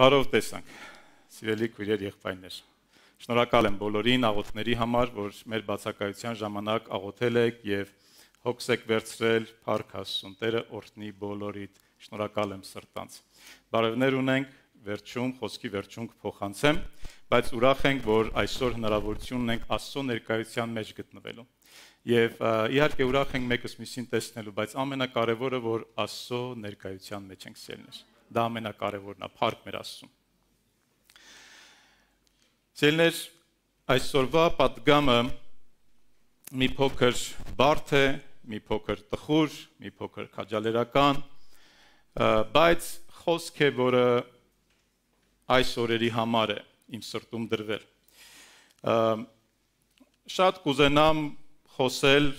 Բարով տեսանք, սիրելի քույրեր եղբայրներ։ Շնորհակալ եմ բոլորին աղոթների համար, որ մեր բացակայության ժամանակ աղոթել եք եւ հոգս եք վերցրել Փառք Աստծուն Տերը օրհնի բոլորիդ։ Շնորհակալ եմ սրտանց։ Բարևներ ունենք վերջում, խոսքի վերջում փոխանցեմ, բայց ուրախ ենք, որ այսօր հնարավորություն ունենք Աստծո ներկայության մեջ գտնվելու։ Եվ իհարկե ուրախ ենք մեկս մյուսին տեսնելու, բայց ամենակարևորը, որ Աստծո ներկայության մեջ ենք սելնել Դա ամենակարևորն է, փառք մեր Աստծուն։ Ձելներ այսօրվա падգամը մի փոքր բարդ է, մի փոքր տխուր, մի փոքր քաջալերական, բայց խոսք է, որը այս օրերի համար է իմ սրտում դրվել։ Շատ կուզենամ խոսել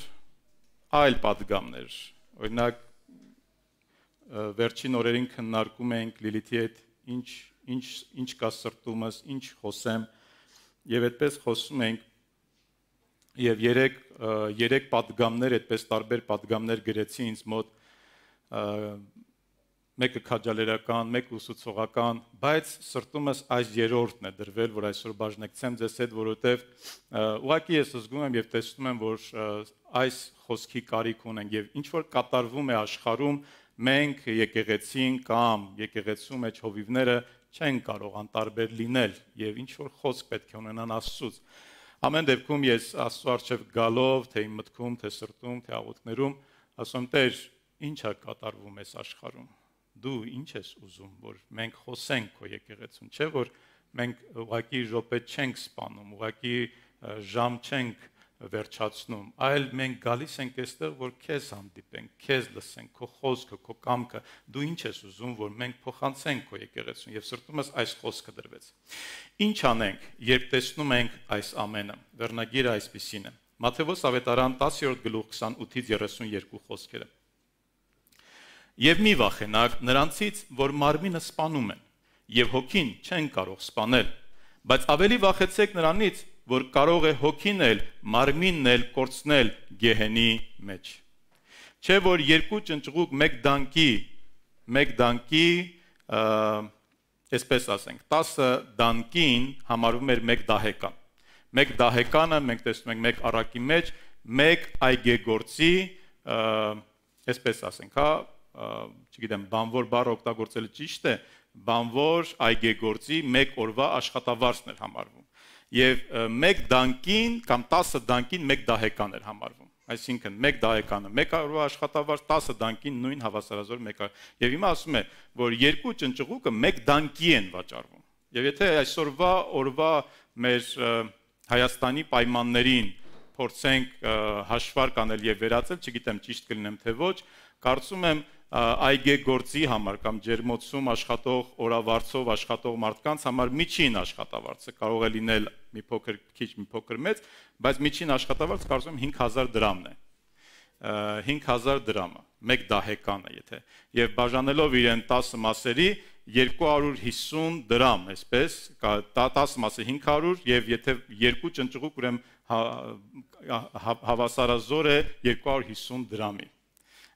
այլ падգամներ, օրինակ վերջին օրերին քննարկում ենք Լիլիթի հետ ինչ ինչ ինչ կա սրտումս, ինչ խոսեմ եւ այդպես խոսում ենք եւ երեք երեք падգամներ այդպես տարբեր падգամներ գրեցի ինձ մոտ մեկը քաջալերական, մեկը ուսուցողական, բայց սրտումս այս երրորդն է դրվել, որ այսօր բաժնեկցեմ ձեզ հետ, որովհետև ուղղակի ես զգում եմ եւ տեսնում եմ, որ այս խոսքի կարիք ունենք եւ ինչ որ կատարվում է աշխարհում, մենք եկեղեցին կամ եկեղեցու մեջ հովիվները չեն կարող անտարբեր լինել եւ ինչ որ խոսք պետք է ունենան Աստծուց։ Ամեն դեպքում ես Աստծո արչեւ գալով, թե իմ մտքում, թե սրտում, թե աղոթներում, ասում Տեր, ի՞նչ է կատարվում այս աշխարհում։ Դու ի՞նչ ես ուզում, որ մենք խոսենք քո եկեղեցուն, չէ՞ որ մենք ուղակի ժոպե չենք սպանում, ուղակի ժամ չենք վերջացնում, այլ մենք գալիս ենք այստեղ, որ քեզ հանդիպենք, քեզ լսենք, քո խոսքը, քո կամքը, դու ինչ ես ուզում, որ մենք փոխանցենք քո եկեղեցուն եւ սրտումս այս խոսքը դրվեց։ Ինչ անենք, երբ տեսնում ենք այս ամենը։ Վերնագիրը այսպեսին է։ Մատթեոս ավետարան 10-րդ գլուխ 28-ից 32 խոսքերը։ Եվ մի վախենակ նրանցից, որ մարմինը սپانում են, եւ հոգին չեն կարող սپانել, բայց ավելի վախեցեք նրանից, որ կարող է հոգին էլ, մարմինն էլ կորցնել գեհենի մեջ։ Չէ որ երկու ճնճղուկ մեկ դանկի, մեկ դանկի, այսպես ասենք, 10 դանկին համարվում էր մեկ դահեկան։ Մեկ դահեկանը մենք տեսնում ենք մեկ առակի մեջ, մեկ այգեգործի, այսպես ասենք, հա, չգիտեմ, բանվոր բառը օգտագործելը ճիշտ է, բանվոր այգեգործի մեկ օրվա աշխատավարձն էր համարվում եւ 1 դանկին կամ 10 դանկին 1 դահեկան էր համարվում այսինքն 1 դահեկանը 1 արու աշխատավար 10 դանկին նույն հավասարազոր 1 եւ հիմա ասում է որ երկու ճնճղուկը 1 դանկի են վաճառվում եւ եթե այսօրվա օրվա մեր Հայաստանի պայմաններին փորձենք հաշվարկ անել եւ վերածել, չգիտեմ ճիշտ կլինեմ թե ոչ, կարծում եմ այգե գործի համար կամ ջերմոցում աշխատող օրավարձով աշխատող մարդկանց համար միջին աշխատավարձը կարող է լինել մի փոքր քիչ մի փոքր մեծ, բայց միջին աշխատավարձ կարծում 5000 դրամն է։ 5000 դրամը 1 դահեկան է, եթե եւ բաժանելով իրեն 10 մասերի 250 դրամ, այսպես 10 մասը 500 եւ եթե երկու ճնճղուկ ուրեմն հա, հա, հավասարազոր է 250 դրամի։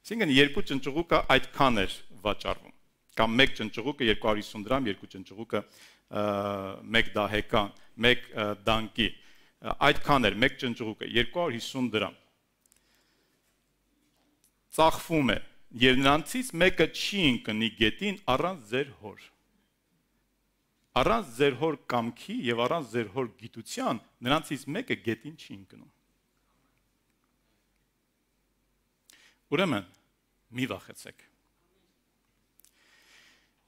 Այսինքն երկու ճնճղուկը այդքան էր վաճառվում։ Կամ մեկ ճնճղուկը 250 դրամ, երկու ճնճղուկը 1 դահեկան, 1 դանկի։ Այդքան էր մեկ ճնճղուկը 250 դրամ։ Ծախվում է։ Եվ նրանցից մեկը չի ընկնի գետին առանց ձեր հոր առանց ձեր հոր կամքի եւ առանց ձեր հոր գիտության նրանցից մեկը գետին չի ընկնում։ Ուրեմն մի վախեցեք։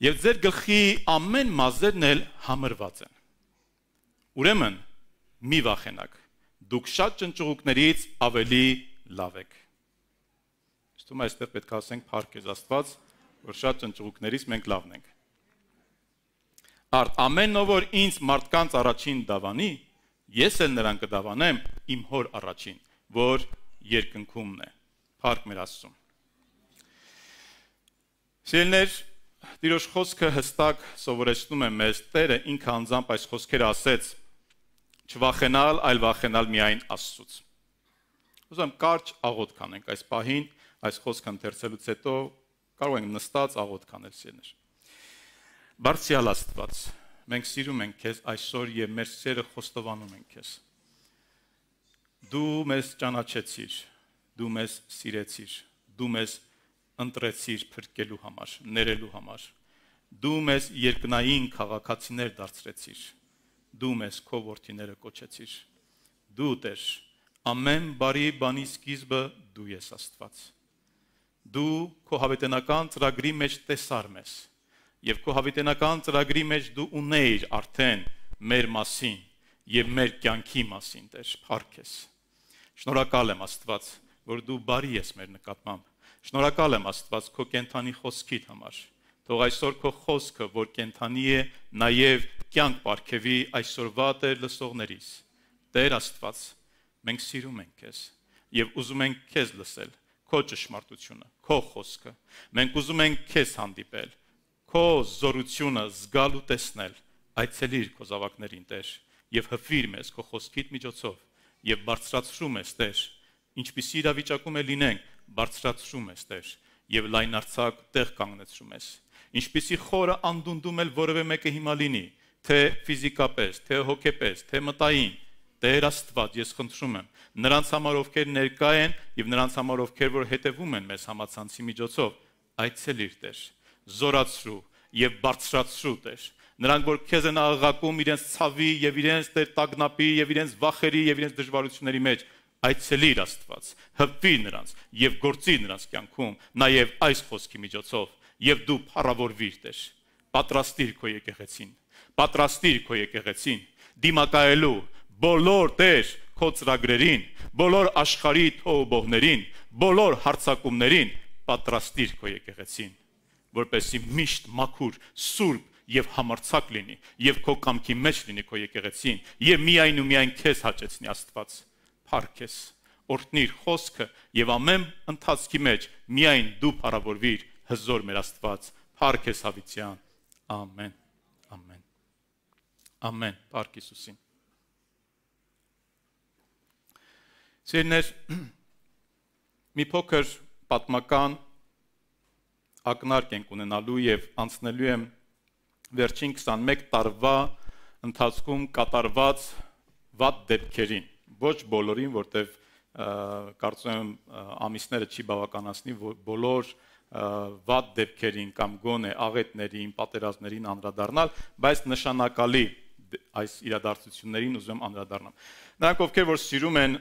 Եվ ձեր գլխի ամեն մազերն էլ համրված են։ Ուրեմն մի վախենակ։ Դուք շատ ճնճղուկներից ավելի լավ եք։ Իստում այստեղ պետք է ասենք Փարքեզ Աստված, որ շատ ճնճղուկներից մենք լավն ենք։ Արդ ամեն ով որ ինձ մարդկանց առաջին դավանի, ես էլ նրան կդավանեմ իմ հոր առաջին, որ երկնքումն է արկ մեր Աստծուն։ Սիրելներ, Տիրոջ խոսքը հստակ սովորեցնում է մեզ Տերը ինքը անձամբ այս խոսքերը ասեց. չվախենալ, այլ վախենալ միայն Աստծուց։ Ուզում եմ կարճ աղոտ կանենք այս պահին, այս խոսքը ընթերցելուց հետո կարող ենք նստած աղոտ կանել սիրներ։ Բարձրյալ Աստված, մենք սիրում ենք քեզ այսօր եւ մեր սերը խոստովանում ենք քեզ։ Դու մեզ ճանաչեցիր, դու մեզ սիրեցիր, դու մեզ ընտրեցիր փրկելու համար, ներելու համար։ Դու մեզ երկնային քաղաքացիներ դարձրեցիր։ Դու մեզ քո որդիները կոչեցիր։ Դու Տեր, ամեն բարի բանի սկիզբը դու ես Աստված։ Դու քո հավետենական ծրագրի մեջ տեսար մեզ։ Եվ քո հավետենական ծրագրի մեջ դու ունեիր արդեն մեր մասին եւ մեր կյանքի մասին, Տեր, փառք ես։ Շնորհակալ եմ Աստված որ դու բարի ես մեր նկատմամբ։ Շնորհակալ եմ Աստված քո կենթանի խոսքիդ համար։ Թող այսօր քո խոսքը, որ կենթանի է նաև կյանք ապարքեվի այսօրվա Տեր լսողներից։ Տեր Աստված, մենք սիրում ենք քեզ եւ ուզում ենք քեզ լսել, քո ճշմարտությունը, քո խոսքը։ Մենք ուզում ենք քեզ հանդիպել, քո զորությունը զգալ ու տեսնել։ Այցելիր քո զավակներին, Տեր, եւ հֆիր մեզ քո խոսքիդ միջոցով եւ բարձրացրու մեզ, Տեր, ինչպիսի իրավիճակում է լինենք, բարձրացնում ես Տեր եւ լայնարցակ տեղ կանգնեցում ես։ Ինչպիսի խորը անդունդում էլ որևէ մեկը հիմա լինի, թե ֆիզիկապես, թե հոգեպես, թե մտային, Տեր Աստված, ես խնդրում եմ, նրանց համար ովքեր ներկա են եւ նրանց համար ովքեր որ հետևում են մեզ համացանցի միջոցով, այցելիր Տեր, զորացրու եւ բարձրացրու Տեր նրանք որ քեզ են աղաղակում իրենց ցավի եւ իրենց տեր տագնապի եւ իրենց վախերի եւ իրենց դժվարությունների մեջ այցելի իր Աստված, հպվի նրանց եւ գործի նրանց կյանքում, նաեւ այս խոսքի միջոցով, եւ դու փառավորվիր Տեր։ Պատրաստիր քո եկեղեցին, պատրաստիր քո եկեղեցին դիմակայելու բոլոր Տեր քո ծրագրերին, բոլոր աշխարհի թողողներին, բոլոր հարցակումներին, պատրաստիր քո եկեղեցին, որպեսի միշտ մաքուր, սուրբ եւ համարցակ լինի եւ քո կամքի մեջ լինի քո եկեղեցին եւ միայն ու միայն քեզ հաճեցնի Աստված փարքես օրտնիր խոսքը եւ ամեն ընթացքի մեջ միայն դու փառավորվիր հզոր մեր Աստված փարքես հավիտյան ամեն ամեն ամեն փարք Հիսուսին Սիրներ մի փոքր պատմական ակնարկ ենք ունենալու եւ անցնելու եմ վերջին 21 տարվա ընթացքում կատարված վատ դեպքերին ոչ բոլորին, որտեվ կարծում եմ ամիսները չի բավականացնի բոլոր վատ դեպքերին կամ գոնե աղետներին, պատերազմներին անդրադառնալ, բայց նշանակալի դե, այս իրադարձություններին ուզում անդրադառնամ։ Նրանք ովքեր որ սիրում են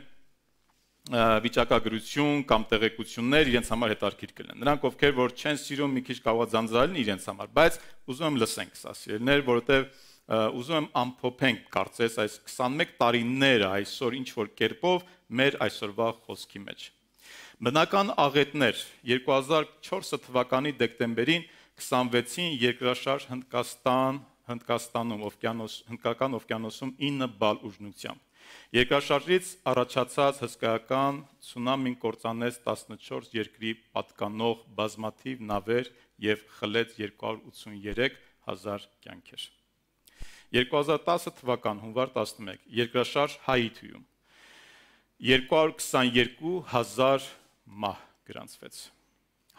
վիճակագրություն կամ տեղեկություններ իրենց համար հետաքրքիր կլինեն։ Նրանք ովքեր որ չեն սիրում, մի քիչ կարողա ձանձրալին իրենց համար, բայց ուզում եմ լսենք սա սիրելներ, որովհետև ուզում եմ ամփոփենք կարծես այս 21 տարիները այսօր ինչ որ կերպով մեր այսօրվա խոսքի մեջ։ Բնական աղետներ 2004 թվականի դեկտեմբերին 26-ին երկրաշարժ Հնդկաստան, Հնդկաստանում օվկիանոս Հնդկական օվկիանոսում 9 բալ ուժնությամբ։ Երկրաշարժից առաջացած հսկայական ցունամին կործանեց 14 երկրի պատկանող բազմաթիվ նավեր եւ խլեց 283000 կյանքեր։ 2010 թվական հունվար 11 երկրաշարժ Հայիթիում 222000 մահ գրանցվեց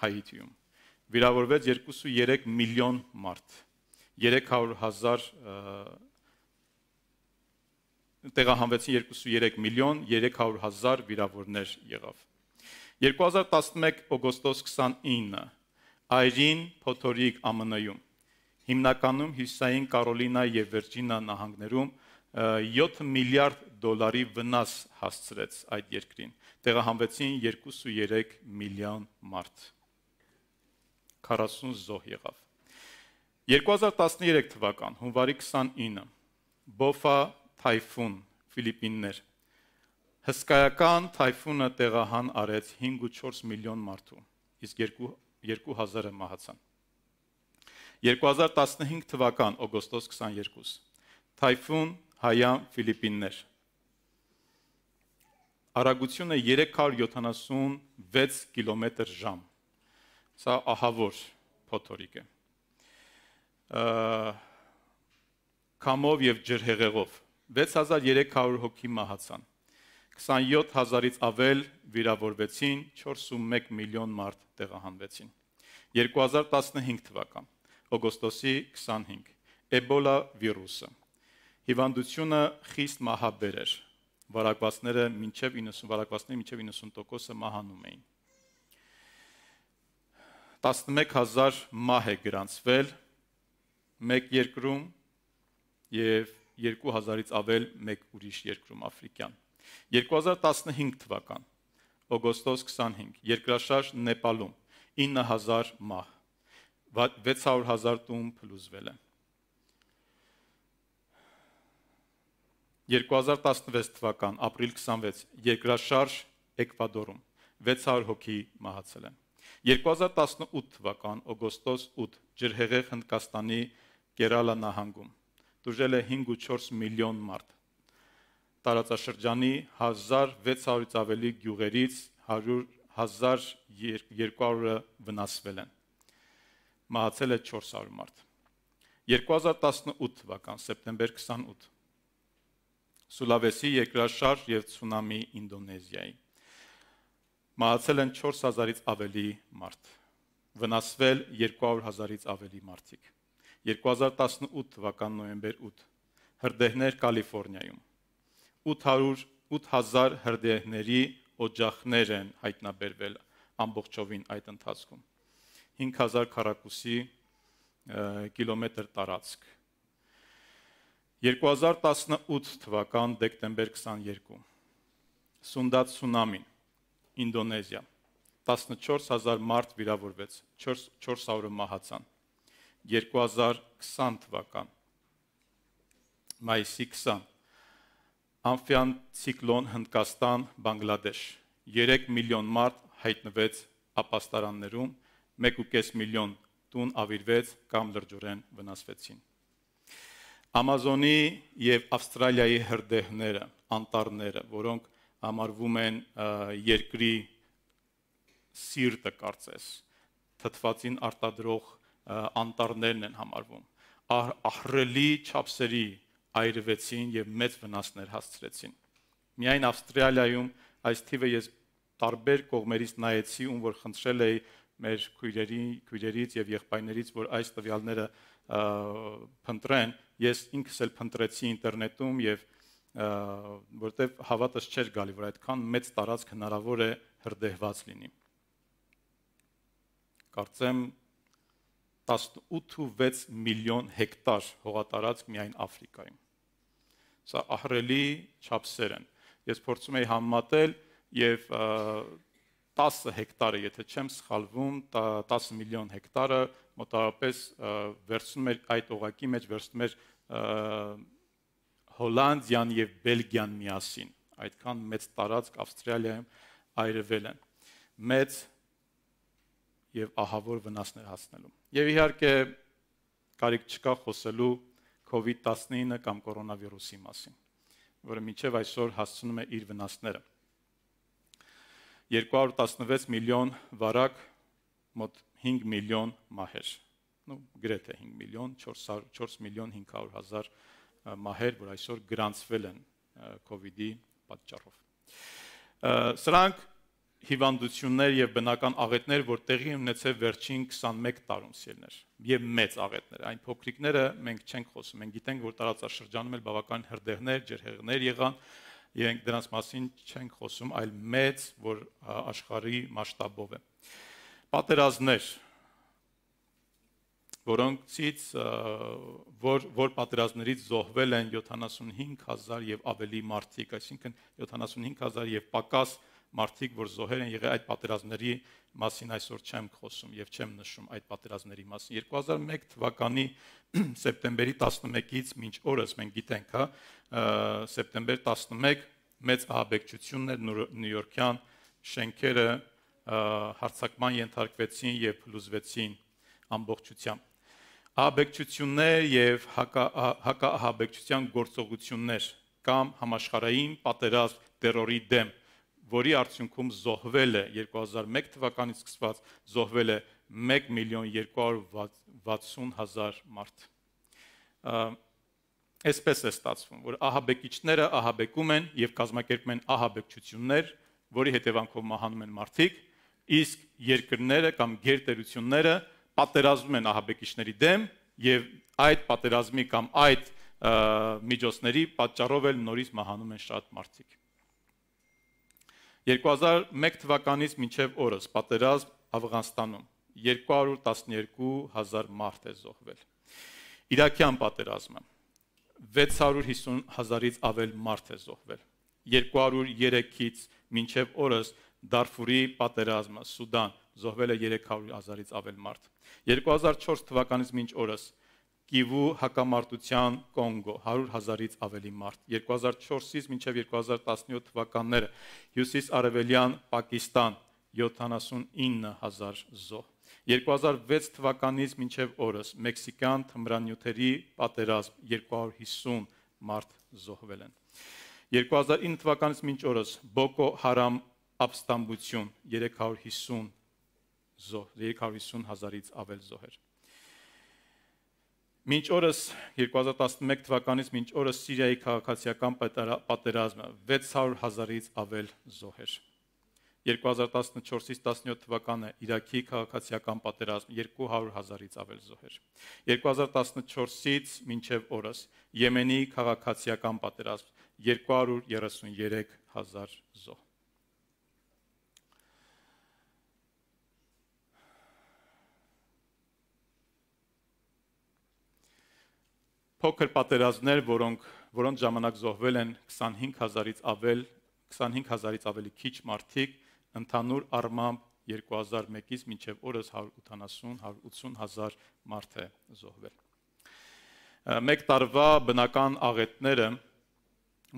Հայիթիում վիրավորվեց 2.3 միլիոն մարդ 300000 տեղահանվեցին 23 միլիոն 300 հազար վիրավորներ եղավ։ 2011 օգոստոս 29 այրին փոթորիկ ԱՄՆ-ում հիմնականում հյուսիսային Կարոլինա եւ Վերջինա նահանգներում 7 միլիարդ դոլարի վնաս հասցրեց այդ երկրին։ Տեղահանվեցին 2.3 միլիոն մարդ։ 40 զոհ եղավ։ 2013 թվական հունվարի 29-ը Բոֆա թայֆուն Ֆիլիպիններ Հսկայական թայֆունը տեղահան արեց 5.4 միլիոն մարդու, իսկ 2000-ը մահացան։ 2015 թվական օգոստոս 22 Թայֆուն Հայան Ֆիլիպիններ Արագությունը 376 կիլոմետր/ժամ Սա ահավոր փոթորիկ է Կամով եւ ջրհեղեղով 6300 հոգի մահացան 27000-ից ավել վիրավորվեցին 41 միլիոն մարդ տեղահանվեցին 2015 թվական օգոստոսի 25 Էբոլա վիրուսը։ Հիվանդությունը խիստ մահաբեր էր։ Վարակվածները մինչև 90 վարակվածները մինչև 90%-ը մահանում էին։ 11000 մահ է գրանցվել մեկ երկրում եւ 2000-ից ավել մեկ ուրիշ երկրում աֆրիկյան։ 2015 թվական օգոստոս 25 երկրաշարժ Նեպալում 9000 մահ 600.000 տուն փլուզվել է 2016 թվական ապրիլ 26 երկրաշարժ Էկվադորում 600 հոգի մահացել են 2018 թվական օգոստոս 8 ջրհեղեղ Հնդկաստանի Կերալա նահանգում դժել է 5.4 միլիոն մարդ տարածաշրջանի 1600-ից ավելի գյուղերից 100 1200-ը վնասվել են մահացել է 400 մարդ։ 2018 թվական սեպտեմբեր 28 Սուլավեսի երկրաշարժ եւ ցունամի Ինդոնեզիայի։ Մահացել են 4000-ից ավելի մարդ։ Վնասվել 200,000-ից ավելի մարդիկ։ 2018 թվական նոյեմբեր 8 հրդեհներ Կալիֆոռնիայում։ 800 8000 հրդեհների օջախներ են հայտնաբերվել ամբողջովին այդ ընթացքում։ 5000 քառակուսի կիլոմետր տարածք 2018 թվական դեկտեմբեր 22 Սունդատ սունամին Ինդոնեզիա 14000 մարդ վիրավորվեց 400-ը մահացան 2020 թվական մայիսի 20 ամֆիան ցիկլոն Հնդկաստան Բանգլադեշ 3 միլիոն մարդ հայտնվեց ապաստարաններում 20 1.5 միլիոն տուն ավիրվեց կամ լրջորեն վնասվեցին։ Ամազոնի եւ Ավստրալիայի հրդեհները, անտառները, որոնք համարվում են երկրի սիրտը կարծես, թթվածին արտադրող անտառներն են համարվում։ Ահրելի չափսերի այրվեցին եւ մեծ վնասներ հասցրեցին։ Միայն Ավստրալիայում այս թիվը ես տարբեր կողմերից նայեցի, ում որ խնդրել էի մեր քույրերի քույրերից եւ եղբայրներից, որ այս տվյալները փնտրեն, ես ինքս էլ փնտրեցի ինտերնետում եւ որտեվ հավատս չէր գալի, որ այդքան մեծ տարածք հնարավոր է հրդեհված լինի։ Կարծեմ 18.6 միլիոն հեկտար հողատարածք միայն Աֆրիկայում։ Սա ահռելի չափսեր են։ Ես փորձում եի համատել եւ 10 հեկտարը, եթե չեմ սխալվում, 10 միլիոն հեկտարը մոտավորապես վերցնում էր այդ օղակի մեջ վերցնում էր Հոլանդիան եւ Բելգիան միասին։ Այդքան մեծ տարածք Ավստրալիայում այրվել են։ Մեծ եւ ահավոր վնասներ հասնելու։ Եվ իհարկե կարիք չկա խոսելու COVID-19 կամ կորոնավիրուսի մասին, որը մինչև այսօր հասցնում է իր վնասները։ 216 միլիոն վարակ, մոտ 5 միլիոն մահեր։ Ну, գրեթե 5 միլիոն, 400 4 միլիոն 500 հազար մահեր, որ այսօր գրանցվել են COVID-ի պատճառով։ Սրանք հիվանդություններ եւ բնական աղետներ, որ տեղի ունեցել վերջին 21 տարում սիրներ եւ մեծ աղետներ։ Այն փոքրիկները մենք չենք խոսում, մենք գիտենք, որ տարածաշրջանում էլ բավական հրդեհներ, ջրհեղեղներ եղան, եղ իրենք դրանց մասին չեն խոսում, այլ մեծ, որ աշխարհի մասշտաբով է։ Պատերազմներ, որոնցից որ որ պատերազմներից զոհվել են 75000 եւ ավելի մարդիկ, այսինքն 75000 եւ պակաս 75000 մարդիկ, որ զոհեր են եղել այդ պատերազմների մասին այսօր չեմ խոսում եւ չեմ նշում այդ պատերազմների մասին 2001 թվականի սեպտեմբերի 11-ից մինչ օրս մենք գիտենք հա սեպտեմբեր 11 մեծ ահաբեկչությունն էր նյու յորքյան շենքերը հարցակման ենթարկվեցին եւ լուզվեցին ամբողջությամբ ահաբեկչություններ եւ հակաահաբեկչության գործողություններ կամ համաշխարհային պատերազմ terrorի դեմ հակա, որի արդյունքում զոհվել է 2001 թվականից սկսված զոհվել է 1 միլիոն 260 հազար մարդ։ Այսպես է ստացվում, որ ահաբեկիչները ահաբեկում են եւ կազմակերպում են ահաբեկչություններ, որի հետևանքով մահանում են մարդիկ, իսկ երկրները կամ գերտերությունները պատերազմում են ահաբեկիչների դեմ եւ այդ պատերազմի կամ այդ միջոցների պատճառով էլ նորից մահանում են շատ մարդիկ։ 2001 թվականից մինչև օրս պատերազմ Աֆղանստանում 212000 մարդ է զոհվել։ Իրաքյան պատերազմը 650000-ից ավել մարդ է զոհվել։ 203-ից մինչև օրս Դարֆուրի պատերազմը Սուդան զոհվել է 300000-ից ավել մարդ։ 2004 թվականից մինչ օրս 1 Կիվու հակամարտության Կոնգո 100 հազարից ավելի մարդ 2004-ից մինչև 2017 թվականները հյուսիս արևելյան Պակիստան 79000 զոհ 2006 թվականից մինչև օրս մեքսիկյան թմրանյութերի պատերազմ 250 մարդ զոհվել են 2009 թվականից մինչ օրս Բոկո Հարամ ապստամբություն 350 զոհ 350 հազարից ավել զոհեր Մինչ օրս 2011 թվականից մինչ օրս Սիրիայի քաղաքացիական պատերազմը 600.000-ից ավել զոհեր։ 2014-ից 17 թվականը Իրաքի քաղաքացիական պատերազմ 200.000-ից ավել զոհեր։ 2014-ից մինչև օրս Եմենի քաղաքացիական պատերազմ 233.000 զոհ։ փոքր պատերազմներ, որոնք որոնց ժամանակ զոհվել են 25000-ից ավել 25000-ից ավելի քիչ մարդիկ, ընդհանուր առմամբ 2001-ից մինչև օրս 180-180000 մարդ է զոհվել։ Մեկ տարվա բնական աղետները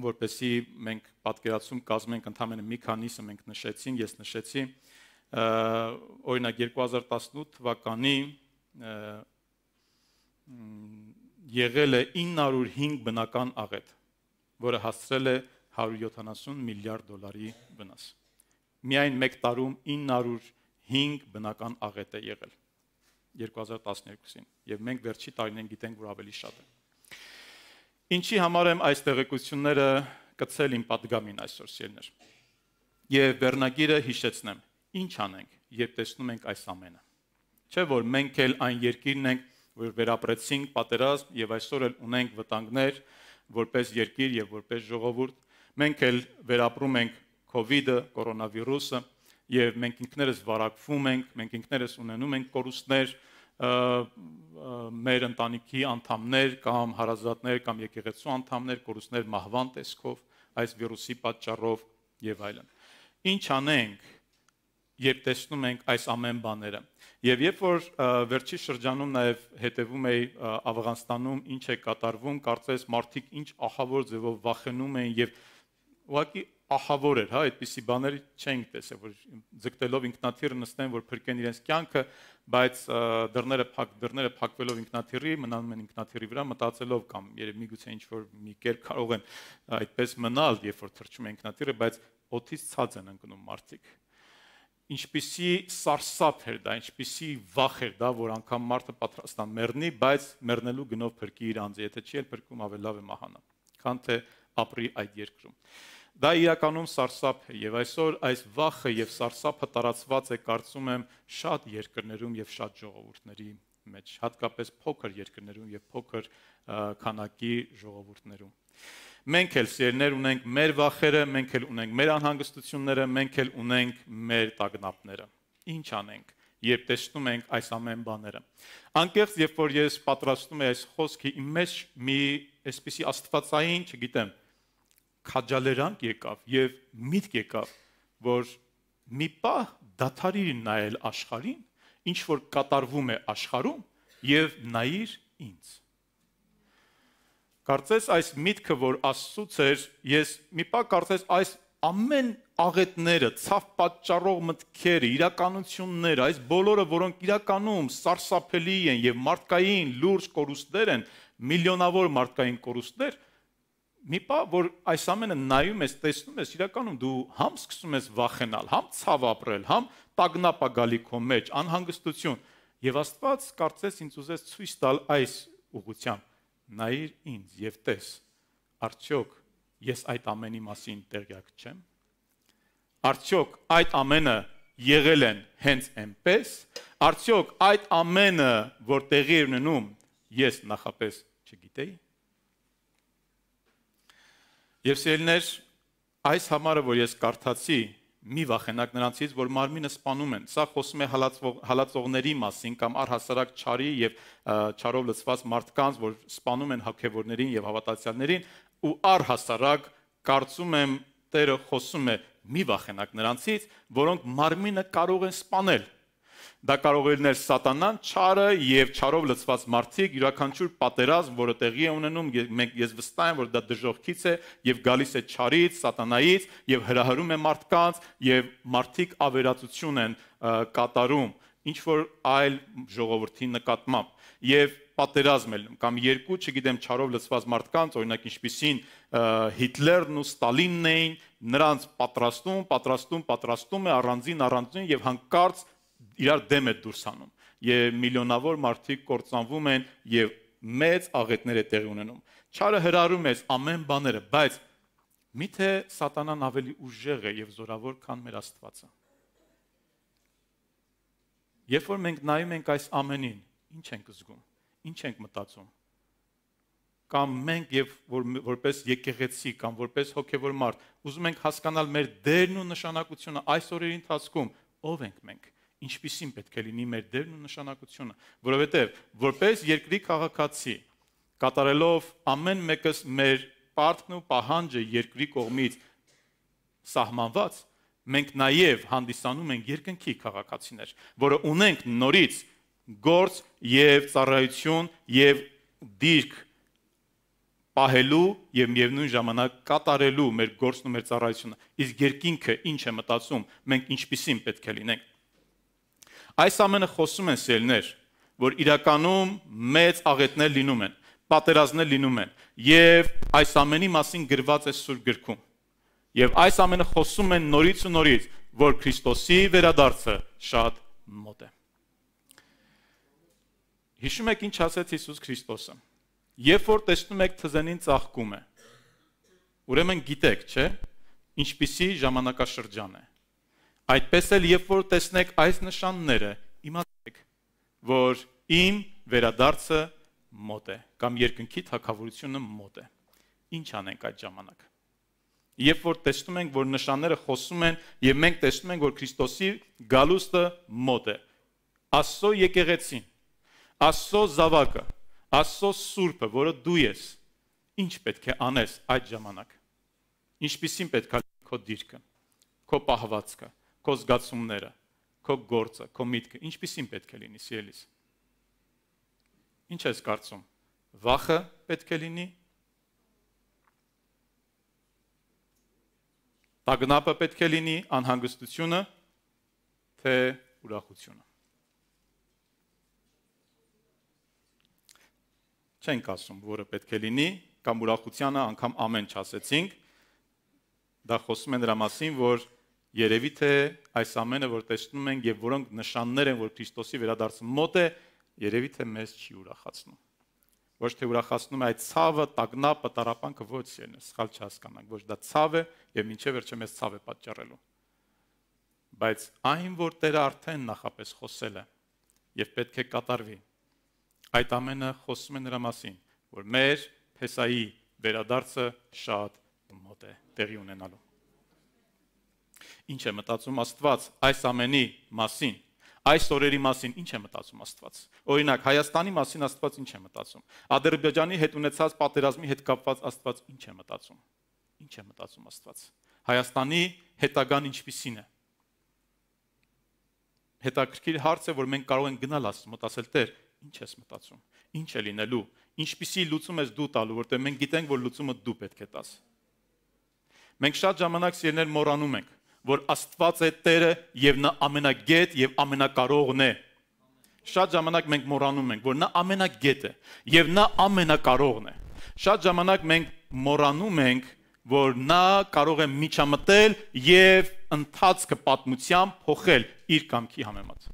որպեսի մենք պատկերացում կազմենք ընդամենը մի քանիսը մենք նշեցին, ես նշեցի, օրինակ 2018 թվականի եղել է 905 բնական աղետ, որը հասցրել է 170 միլիարդ դոլարի վնաս։ Միայն 1 տարում 905 բնական աղետ է եղել 2012-ին, եւ մենք վերջի տարին գիտենք, որ ավելի շատ է։ Ինչի համար եմ այս տեղեկությունները կցել իմ падգամին այսօր սիրներ։ Եվ Բեռնագիրը հիշեցնեմ, ինչ անենք, երբ տեսնում ենք այս ամենը։ Չէ՞ որ մենք էլ այն երկիրն ենք, որ վերապրեցինք պատերազմ եւ այսօր էլ ունենք վտանգներ որպես երկիր եւ որպես ժողովուրդ։ Մենք էլ վերապրում ենք COVID-ը, կորոնավիրուսը եւ մենք ինքներս վարակվում ենք, մենք ինքներս ունենում ենք կորուստներ, մեր ընտանիքի անդամներ կամ հարազատներ կամ եկեղեցու անդամներ կորուստներ մահվան տեսքով այս վիրուսի պատճառով եւ այլն։ Ինչ անենք, երբ տեսնում ենք այս ամեն բաները։ Եվ երբ որ վերջի շրջանում նաև հետևում էի Աфghanistanում ինչ է կատարվում, կարծես մարդիկ ինչ ահավոր ձևով վախենում էին եւ ուղղակի ահավոր էր, հա, այդպիսի բաներ չենք տեսել, որ ձգտելով ինքնաթիռ նստեն, որ փրկեն իրենց կյանքը, բայց դռները փակ, դռները փակվելով ինքնաթիռի, մնանում են ինքնաթիռի վրա մտածելով կամ երբ միգուցե ինչ որ մի կեր կարող են այդպես մնալ, երբ որ թռչում են ինքնաթիռը, բայց օթից ցած են ընկնում մարդիկ ինչպիսի սարսափ էր դա, ինչպիսի վախ էր դա, որ անգամ մարդը պատրաստ է մեռնի, բայց մեռնելու գնով փրկի իր անձը, եթե չի էլ փրկում, ավելի լավ է մահանա, քան թե ապրի այդ երկրում։ Դա իրականում սարսափ է եւ այսօր այս վախը եւ սարսափը տարածված է կարծում եմ շատ երկրներում եւ շատ ժողովուրդների մեջ, հատկապես փոքր երկրներում եւ փոքր քանակի ժողովուրդներում։ ժողովուրդներ Մենք էլ սերներ ունենք մեր վախերը, մենք էլ ունենք մեր անհանգստությունները, մենք էլ ունենք մեր տագնապները։ Ինչ անենք, երբ տեսնում ենք այս ամեն բաները։ Անկեղծ, երբ որ ես պատրաստում եմ այս խոսքի իմ մեջ մի այսպիսի աստվածային, չգիտեմ, քաջալերանք եկավ եւ միտք եկավ, որ մի պահ դաթարիր նայել աշխարհին, ինչ որ կատարվում է աշխարհում եւ նայիր ինձ։ Կարծես այս միտքը, որ Աստծուց էր, ես մի պա կարծես այս ամեն աղետները, ցավ պատճառող մտքերը, իրականությունները, այս բոլորը, որոնք իրականում սարսափելի են եւ մարդկային լուրջ կորուստներ են, միլիոնավոր մարդկային կորուստներ, մի պա որ այս ամենը նայում ես, տեսնում ես, իրականում դու համ սկսում ես վախենալ, համ ցավ ապրել, համ տագնապա գալի քո մեջ, անհանգստություն։ Եվ Աստված կարծես ինձ ուզեց ցույց տալ այս ուղությամբ նայիր ինձ եւ տես արդյոք ես այդ ամենի մասին տեղյակ չեմ արդյոք այդ ամենը եղել են հենց այնպես արդյոք այդ ամենը որ տեղի էր ունենում ես նախապես չգիտեի եւ սիրելիներ այս համարը որ ես կարդացի մի վախենակ նրանցից, որ մարմինը սپانում են։ Սա խոսում է հալածվող հալածողների մասին կամ առհասարակ ճարի եւ ճարով լցված մարդկանց, որ սپانում են հոգևորներին եւ հավատացյալներին, ու առհասարակ կարծում եմ Տերը խոսում է մի վախենակ նրանցից, որոնք մարմինը կարող են սپانել Դա կարող է լինել սատանան, ճարը եւ ճարով լցված մարդիկ, յուրաքանչյուր պատերազմ, որը տեղի է ունենում, մենք ես վստահ եմ, որ դա դժողքից է եւ գալիս է ճարից, սատանայից եւ հրահրում է մարդկանց եւ մարդիկ ավերածություն են կատարում ինչ որ այլ ժողովրդի նկատմամբ եւ պատերազմ էլ կամ երկու, չգիտեմ, չարով լցված մարդկանց, օրինակ ինչպիսին Հիտլերն ու Ստալինն էին, նրանց պատրաստում, պատրաստում, պատրաստում է առանձին առանձին եւ հանկարծ իրար դեմ է դուրս անում եւ միլիոնավոր մարդիկ կործանվում են եւ մեծ աղետներ է տեղի ունենում։ Չարը հրարում է ամեն բաները, բայց միթե սատանան ավելի ուժեղ է եւ զորավոր քան մեր Աստվածը։ Երբ որ մենք նայում ենք այս ամենին, ինչ ենք զգում, ինչ ենք մտածում։ Կամ մենք եւ որ որպես եկեղեցի կամ որպես հոգեվոր մարդ ուզում ենք հասկանալ մեր դերն ու նշանակությունը այս օրերի ընթացքում ով ենք մենք։ մենք ինչպիսին պետք է լինի մեր դերն ու նշանակությունը, որովհետև որպես երկրի քաղաքացի կատարելով ամեն մեկս մեր պարտքն ու պահանջը երկրի կողմից սահմանված, մենք նաև հանդիսանում ենք երկնքի քաղաքացիներ, որը ունենք նորից գործ եւ ծառայություն եւ դիրք պահելու եւ միևնույն ժամանակ կատարելու մեր գործն ու մեր ծառայությունը։ Իսկ երկինքը ինչ է մտածում, մենք ինչպեսին պետք է լինենք։ Այս ամենը խոսում են սիրելներ, որ իրականում մեծ աղետներ լինում են, պատերազմներ լինում են, եւ այս ամենի մասին գրված է Սուրբ գրքում։ Եվ այս ամենը խոսում են նորից ու նորից, որ Քրիստոսի վերադարձը շատ մոտ է։ Հիշում եք ինչ ասաց Հիսուս Քրիստոսը։ Երբ որ տեսնում եք թզենին ծաղկում է, ուրեմն գիտեք, չէ՞, ինչպիսի ժամանակաշրջան է։ Այդպես էլ երբ որ տեսնեք այս նշանները, իմացեք, որ իմ վերադարձը մոտ է կամ երկնքի թակավորությունը մոտ է։ Ինչ անենք այդ ժամանակ։ Երբ որ տեսնում ենք, որ նշանները խոսում են եւ մենք տեսնում ենք, որ Քրիստոսի գալուստը մոտ է, Աստծո եկեղեցին, Աստծո զավակը, Աստծո սուրբը, որը դու ես, ինչ պետք է անես այդ ժամանակ։ Ինչպիսին պետք է քո դիրքը, քո պահվածքը, քո զգացումները, քո գործը, քո միտքը ինչպեսին պետք է լինի, սիրելիս։ Ինչ ես կարծում։ Վախը պետք է լինի։ Տագնապը պետք է լինի անհանգստությունը, թե ուրախությունը։ Չենք ասում, որը պետք է լինի, կամ ուրախությանը անգամ ամեն չասեցինք։ Դա խոսում է նրա մասին, որ Երևի թե այս ամենը, որ տեսնում ենք եւ որոնք նշաններ են, որ Քրիստոսի վերադարձը մոտ է, երևի թե մեզ չի ուրախացնում։ Ոչ թե ուրախացնում է այդ ցավը, տագնապը, տարապանքը ոչ են, սխալ չհասկանանք, ոչ դա ցավ է եւ ինչե վերջը մեզ ցավ է պատճառելու։ Բայց այն, որ Տերը արդեն նախապես խոսել է եւ պետք է կատարվի, այդ ամենը խոսում է նրա մասին, որ մեր Փեսայի վերադարձը շատ մոտ է տեղի ունենալու ինչ է մտածում Աստված այս ամենի մասին, այս օրերի մասին ինչ է մտածում Աստված։ Օրինակ, Հայաստանի մասին Աստված ինչ է մտածում։ Ադրբեջանի հետ ունեցած պատերազմի հետ կապված Աստված ինչ է մտածում։ Ինչ է մտածում Աստված։ Հայաստանի հետագան ինչպիսին է։ Հետաքրքիր հարց է, որ մենք կարող ենք գնալ Աստծո մոտ ասել՝ Տեր, ինչ ես մտածում։ Ինչ է լինելու։ Ինչպիսի լուծում ես դու տալու, որտեղ մենք գիտենք, որ լուծումը դու պետք է տաս։ Մենք շատ ժամանակ սիրներ մոռանում ենք որ Աստված է Տերը եւ նա ամենագետ եւ ամենակարողն է։ Շատ ժամանակ մենք մոռանում ենք, որ նա ամենագետ է եւ նա ամենակարողն է։ Շատ ժամանակ մենք մոռանում ենք, որ նա կարող է միջամտել եւ ընթացքը պատմությամբ փոխել իր կամքի համեմատ։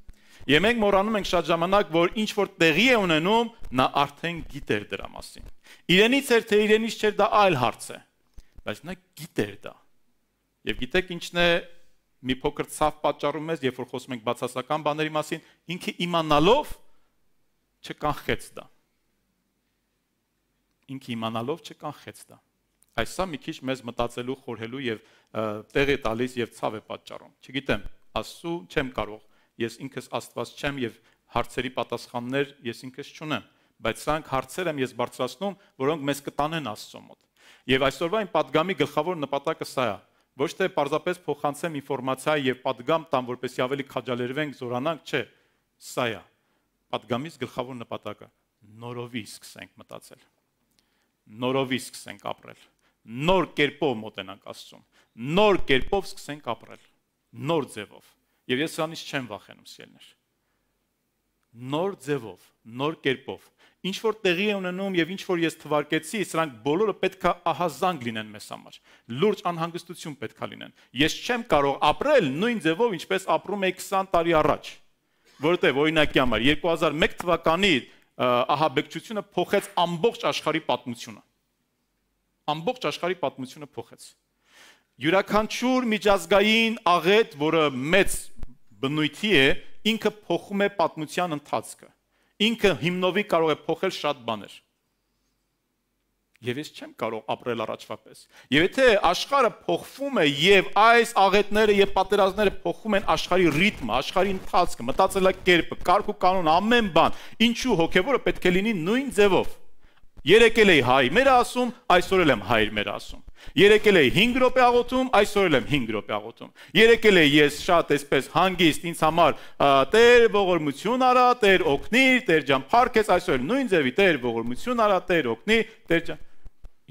Եվ մենք մոռանում ենք շատ ժամանակ, որ ինչ որ տեղի է ունենում, նա արդեն գիտեր դրա մասին։ Իրենից էր թե իրենից չէր դա այլ հարց է։ Բայց նա գիտեր դա։ Եվ գիտեք ինչն է մի փոքր ցավ պատճառում մեզ, երբ որ խոսում ենք բացասական բաների մասին, ինքը իմանալով չկանխեց դա։ Ինքը իմանալով չկանխեց դա։ Այսա մի քիչ մեզ մտածելու, խորհելու եւ տեղ է տալիս եւ ցավ է պատճառում։ Չգիտեմ, Աստծո չեմ կարող։ Ես ինքս Աստված չեմ եւ հարցերի պատասխաններ ես ինքս չունեմ, բայց սրանք հարցեր եմ ես բարձրացնում, որոնք մեզ կտանեն Աստծո մոտ։ Եվ այսօրվա այն падգամի գլխավոր նպատակը սա է, ոչ թե պարզապես փոխանցեմ ինֆորմացիա եւ падգամ տամ, որպեսզի ավելի քաջալերվենք, զորանանք, չէ։ Սա է падգամից գլխավոր նպատակը՝ նորովի սկսենք մտածել։ Նորովի սկսենք ապրել։ Նոր կերպով մոտենանք Աստծուն։ Նոր կերպով սկսենք ապրել։ Նոր ձևով։ Եվ ես սրանից չեմ վախենում, սիրելիներ։ Նոր ձևով, նոր կերպով ինչ որ տեղի է ունենում եւ ինչ որ ես թվարկեցի, սրանք բոլորը պետքա ահազանգ լինեն մեզ համար։ Լուրջ անհանգստություն պետքա լինեն։ Ես չեմ կարող ապրել նույն ձևով, ինչպես ապրում էի 20 տարի առաջ։ Որտեւ օրինակի համար 2001 թվականի ահաբեկչությունը փոխեց ամբողջ աշխարհի պատմությունը։ Ամբողջ աշխարհի պատմությունը փոխեց։ Յուրաքանչյուր միջազգային աղետ, որը մեծ բնույթի է, ինքը փոխում է պատմության ընթացքը ինքը հիմնովի կարող է փոխել շատ բաներ։ Եվ ես չեմ կարող ապրել առաջվա պես։ Եվ եթե աշխարհը փոխվում է եւ այս աղետները եւ պատերազմները փոխում են աշխարհի ռիթմը, աշխարհի ընթացքը, մտածելակերպը, կարգ ու կանոն, ամեն բան, ինչու հոգեվորը պետք է լինի նույն ձևով։ Երեկել էի հայ, մերը ասում, այսօր էլ եմ հայր, մերը ասում։ Երեկել էի 5 րոպե աղոթում, այսօր եմ 5 րոպե աղոթում։ Երեկել էի ես շատ այսպես հանգիստ ինձ համար Տեր ողորմություն արա, Տեր օգնիր, Տեր ջան փարքես, այսօր նույն ձևի Տեր ողորմություն արա, Տեր օգնի, Տեր ջան։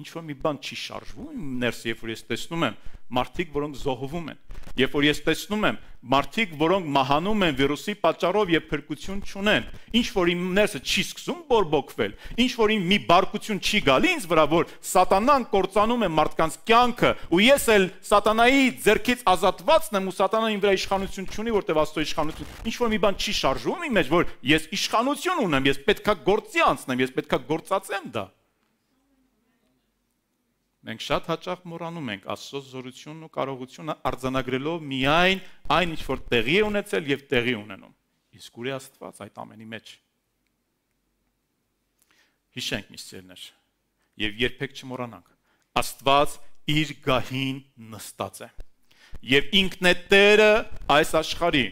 Ինչ որ մի բան չի շարժվում ներս, երբ որ ես տեսնում եմ մարդիկ, որոնք զոհվում են։ Երբ որ ես տեսնում եմ մարդիկ, որոնք մահանում են վիրուսի պատճառով եւ փրկություն չունեն, ինչ որ իմ ներսը չի սկսում բորբոքվել, ինչ որ իմ մի բարկություն չի գալի ինձ վրա, որ սատանան կործանում է մարդկանց կյանքը, ու ես էլ սատանայի ձեռքից ազատվածն եմ ու սատանան իմ վրա իշխանություն չունի, որտեղ Աստծո իշխանություն, ինչ որ մի բան չի շարժվում իմ մեջ, որ ես իշխանություն ունեմ, ես պետքա գործի անցնեմ, ես պետքա գործածեմ դա։ դա Մենք շատ հաճախ մոռանում ենք Աստծո զորությունն ու կարողությունը արձանագրելով միայն այն, ինչ որ տեղի է ունեցել եւ տեղի ունենում։ Իսկ ուր է Աստված այդ ամենի մեջ։ Հիշենք միսերներ եւ երբեք չմոռանանք։ Աստված իր գահին նստած է։ Եվ ինքն է Տերը այս աշխարհի,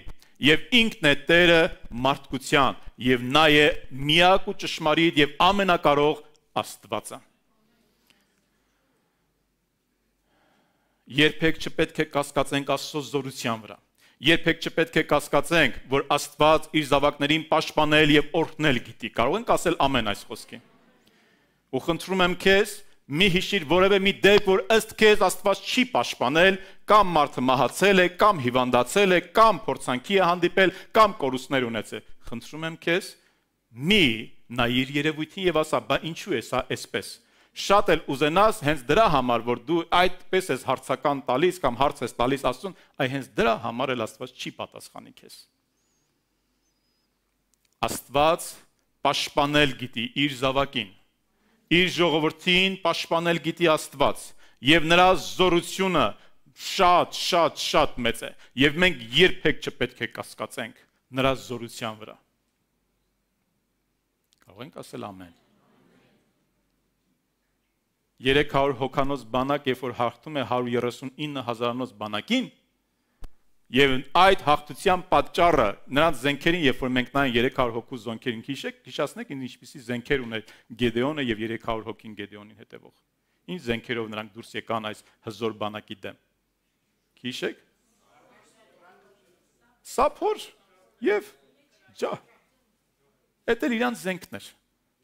եւ ինքն է Տերը մարդկության, եւ նա է միակ ու ճշմարիտ եւ ամենակարող Աստվածը։ երբեք չպետք է կասկածենք Աստծո զորության վրա։ Երբեք չպետք է կասկածենք, որ Աստված իր զավակներին պաշտպանել եւ օրհնել գիտի։ Կարող ենք ասել ամեն այս խոսքին։ Ու խնդրում եմ քեզ, մի հիշիր որևէ մի դեպք, որ ըստ քեզ Աստված չի պաշտպանել, կամ մարդը մահացել է, կամ հիվանդացել է, կամ փորձանքի է հանդիպել, կամ կորուստներ ունեցել։ Խնդրում եմ քեզ, մի նայիր երևույթին եւ ասա, բա ինչու է սա այսպես շատ էլ ուզենաս հենց դրա համար, որ դու այդպես ես հարցական տալիս կամ հարց ես տալիս Աստծուն, այ հենց դրա համար էլ Աստված չի պատասխանի քեզ։ Աստված պաշտպանել գիտի իր զավակին։ Իր ժողովրդին պաշտպանել գիտի Աստված եւ նրա զորությունը շատ շատ շատ մեծ է եւ մենք երբեք չպետք է կասկածենք նրա զորության վրա։ Կարող ենք ասել ամեն։ 300 հոկանոց բանակ, երբ որ հաղթում է 139000-նոց բանակին, եւ այդ հաղթության պատճառը նրանց զենքերին, երբ որ մենք նայեն 300 հոգու զոնքերին հիշեք, հիշացնեք ինչպիսի զենքեր ուներ Գեդեոնը եւ 300 հոգին Գեդեոնին հետեւող։ Ինչ զենքերով նրանք դուրս եկան այս հզոր բանակի դեմ։ Հիշեք։ Սափոր եւ ջա։ Դա իրանց զենքն էր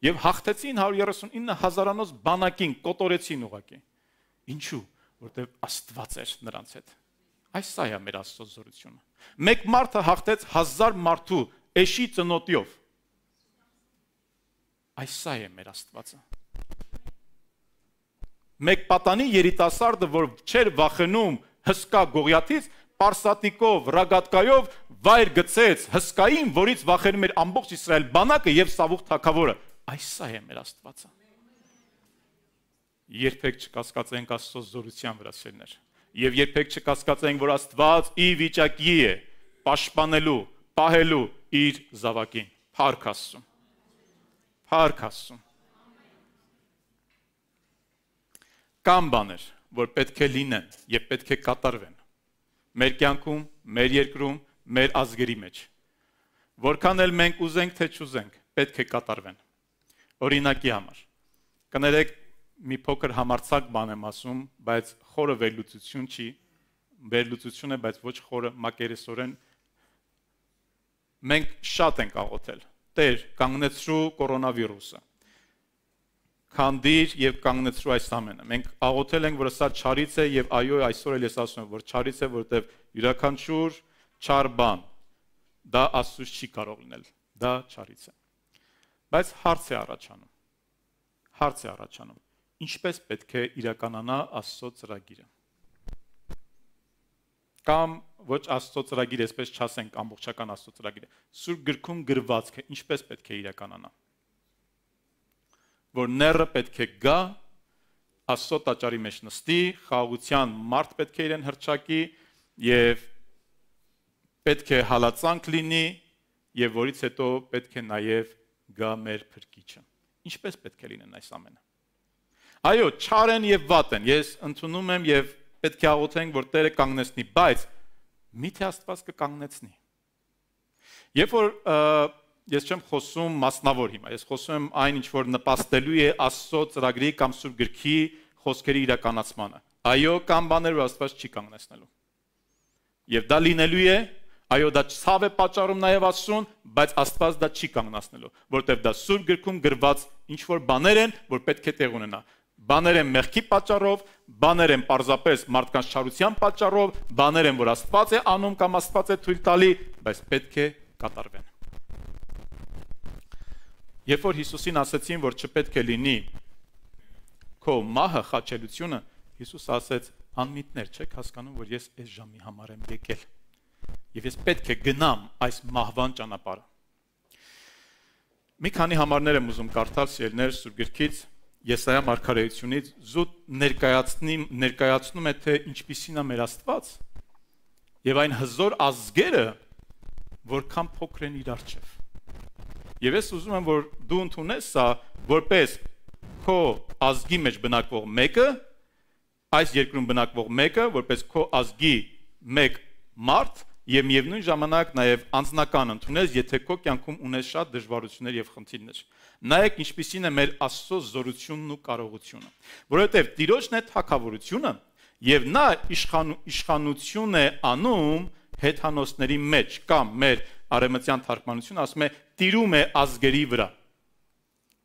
եւ հաղթեցին 139 հազարանոց բանակին, կոտորեցին ուղակի։ Ինչու՞, որտեւ Աստված էր նրանց հետ։ Այս սա է մեր Աստծո զորությունը։ Մեկ մարդը հաղթեց 1000 մարդու էշի ծնոտիով։ Այս սա է մեր Աստվածը։ Մեկ պատանի երիտասարդը, որ չէր վախենում հսկա Գողիաթից, Պարսատիկով, Ռագատկայով վայր գցեց հսկային, որից վախենում էր ամբողջ Իսրայել բանակը եւ Սավուխ թագավորը։ Այս սա է մեր Աստվածը։ Երբեք չկասկածենք Աստծո զորության վրա սերներ։ Եվ երբեք չկասկածենք, որ Աստված ի վիճակի է պաշտպանելու, պահելու իր զավակին։ Փառք Աստծո։ Փառք Աստծո։ Կամ բաներ, որ պետք է լինեն եւ պետք է կատարվեն մեր կյանքում, մեր երկրում, մեր ազգերի մեջ։ Որքան էլ մենք ուզենք թե չուզենք, պետք է կատարվեն օրինակի համար։ Կներեք, մի փոքր համարցակ բան եմ ասում, բայց խորը վերլուծություն չի, վերլուծություն է, բայց ոչ խորը մակերեսորեն մենք շատ ենք աղոթել։ Տեր, կանգնեցրու կորոնավիրուսը։ Քանդիր եւ կանգնեցրու այս ամենը։ Մենք աղոթել ենք, որ սա ճարից է եւ այո, այսօր էլ ես ասում եմ, որ ճարից է, որտեւ յուրաքանչյուր ճար բան դա Աստուծո չի կարող լինել։ Դա ճարից է։ Բայց հարց է առաջանում։ Հարց է առաջանում. ինչպես պետք է իրականանա Աստծո ծրագիրը։ Կամ ոչ Աստծո ծրագիրը, այսպես չասենք ամբողջական Աստծո ծրագիրը։ Սուրբ գրքում գրվածքը ինչպես պետք է իրականանա։ Որ ները պետք է գա Աստծո տաճարի մեջ նստի, խաղաղության մարդ պետք է իրեն հրճակի եւ պետք է հալածանք լինի եւ որից հետո պետք է նաեւ գա մեր փրկիչը։ Ինչպես պետք է լինեն այս ամենը։ Այո, չարեն եւ վատեն։ Ես ընդունում եմ եւ պետք է աղոթենք, որ Տերը կանգնեցնի, բայց միթե Աստված կկանգնեցնի։ Երբ որ ես չեմ խոսում մասնավոր հիմա, ես խոսում եմ այն, ինչ որ նպաստելու է Աստծո ծրագրի կամ Սուրբ գրքի խոսքերի իրականացմանը։ Այո, կան բաներ, որ Աստված չի կանգնեցնելու։ Եվ դա լինելու է Այո, դա ցավ է պատճառում նաև Աստծուն, բայց Աստված դա չի կանգնացնելու, որովհետև դա Սուրբ գրքում գրված ինչ որ բաներ են, որ պետք է տեղ ունենա։ Բաներ են մեղքի պատճառով, բաներ են պարզապես մարդկանց չարության պատճառով, բաներ են, որ Աստված է անում կամ Աստված է թույլ տալի, բայց պետք է կատարվեն։ Երբ որ Հիսուսին ասացին, որ չպետք է լինի քո մահը խաչելությունը, Հիսուս ասեց. «Անմիտներ, չեք հասկանում, որ ես այս ժամի համար եմ եկել»։ Եվ ես պետք է գնամ այս մահվան ճանապարհը։ Մի քանի համարներ եմ ուզում կարդալ սիրելներ Սուրբ Գրքից Եսայա մարգարեությունից զուտ ներկայացնում ներկայացնում է թե ինչպիսին է մեր Աստված եւ այն հզոր ազգերը որքան փոքր են իր արչեվ։ Եվ ես ուզում եմ որ դու ընդունես սա որպես քո ազգի մեջ բնակվող մեկը, այս երկրում բնակվող մեկը, որպես քո ազգի մեկ մարդ, եւ միևնույն ժամանակ նաեւ անձնական ընդունես, եթե քո կյանքում ունես շատ դժվարություններ եւ խնդիրներ։ Նայեք ինչպիսին է մեր Աստծո զորությունն ու կարողությունը, որովհետեւ Տիրոջն է թակավորությունը եւ նա իշխան իշխանություն է անում հեթանոսների մեջ կամ մեր արեմտյան թարգմանությունը ասում է տիրում է ազգերի վրա։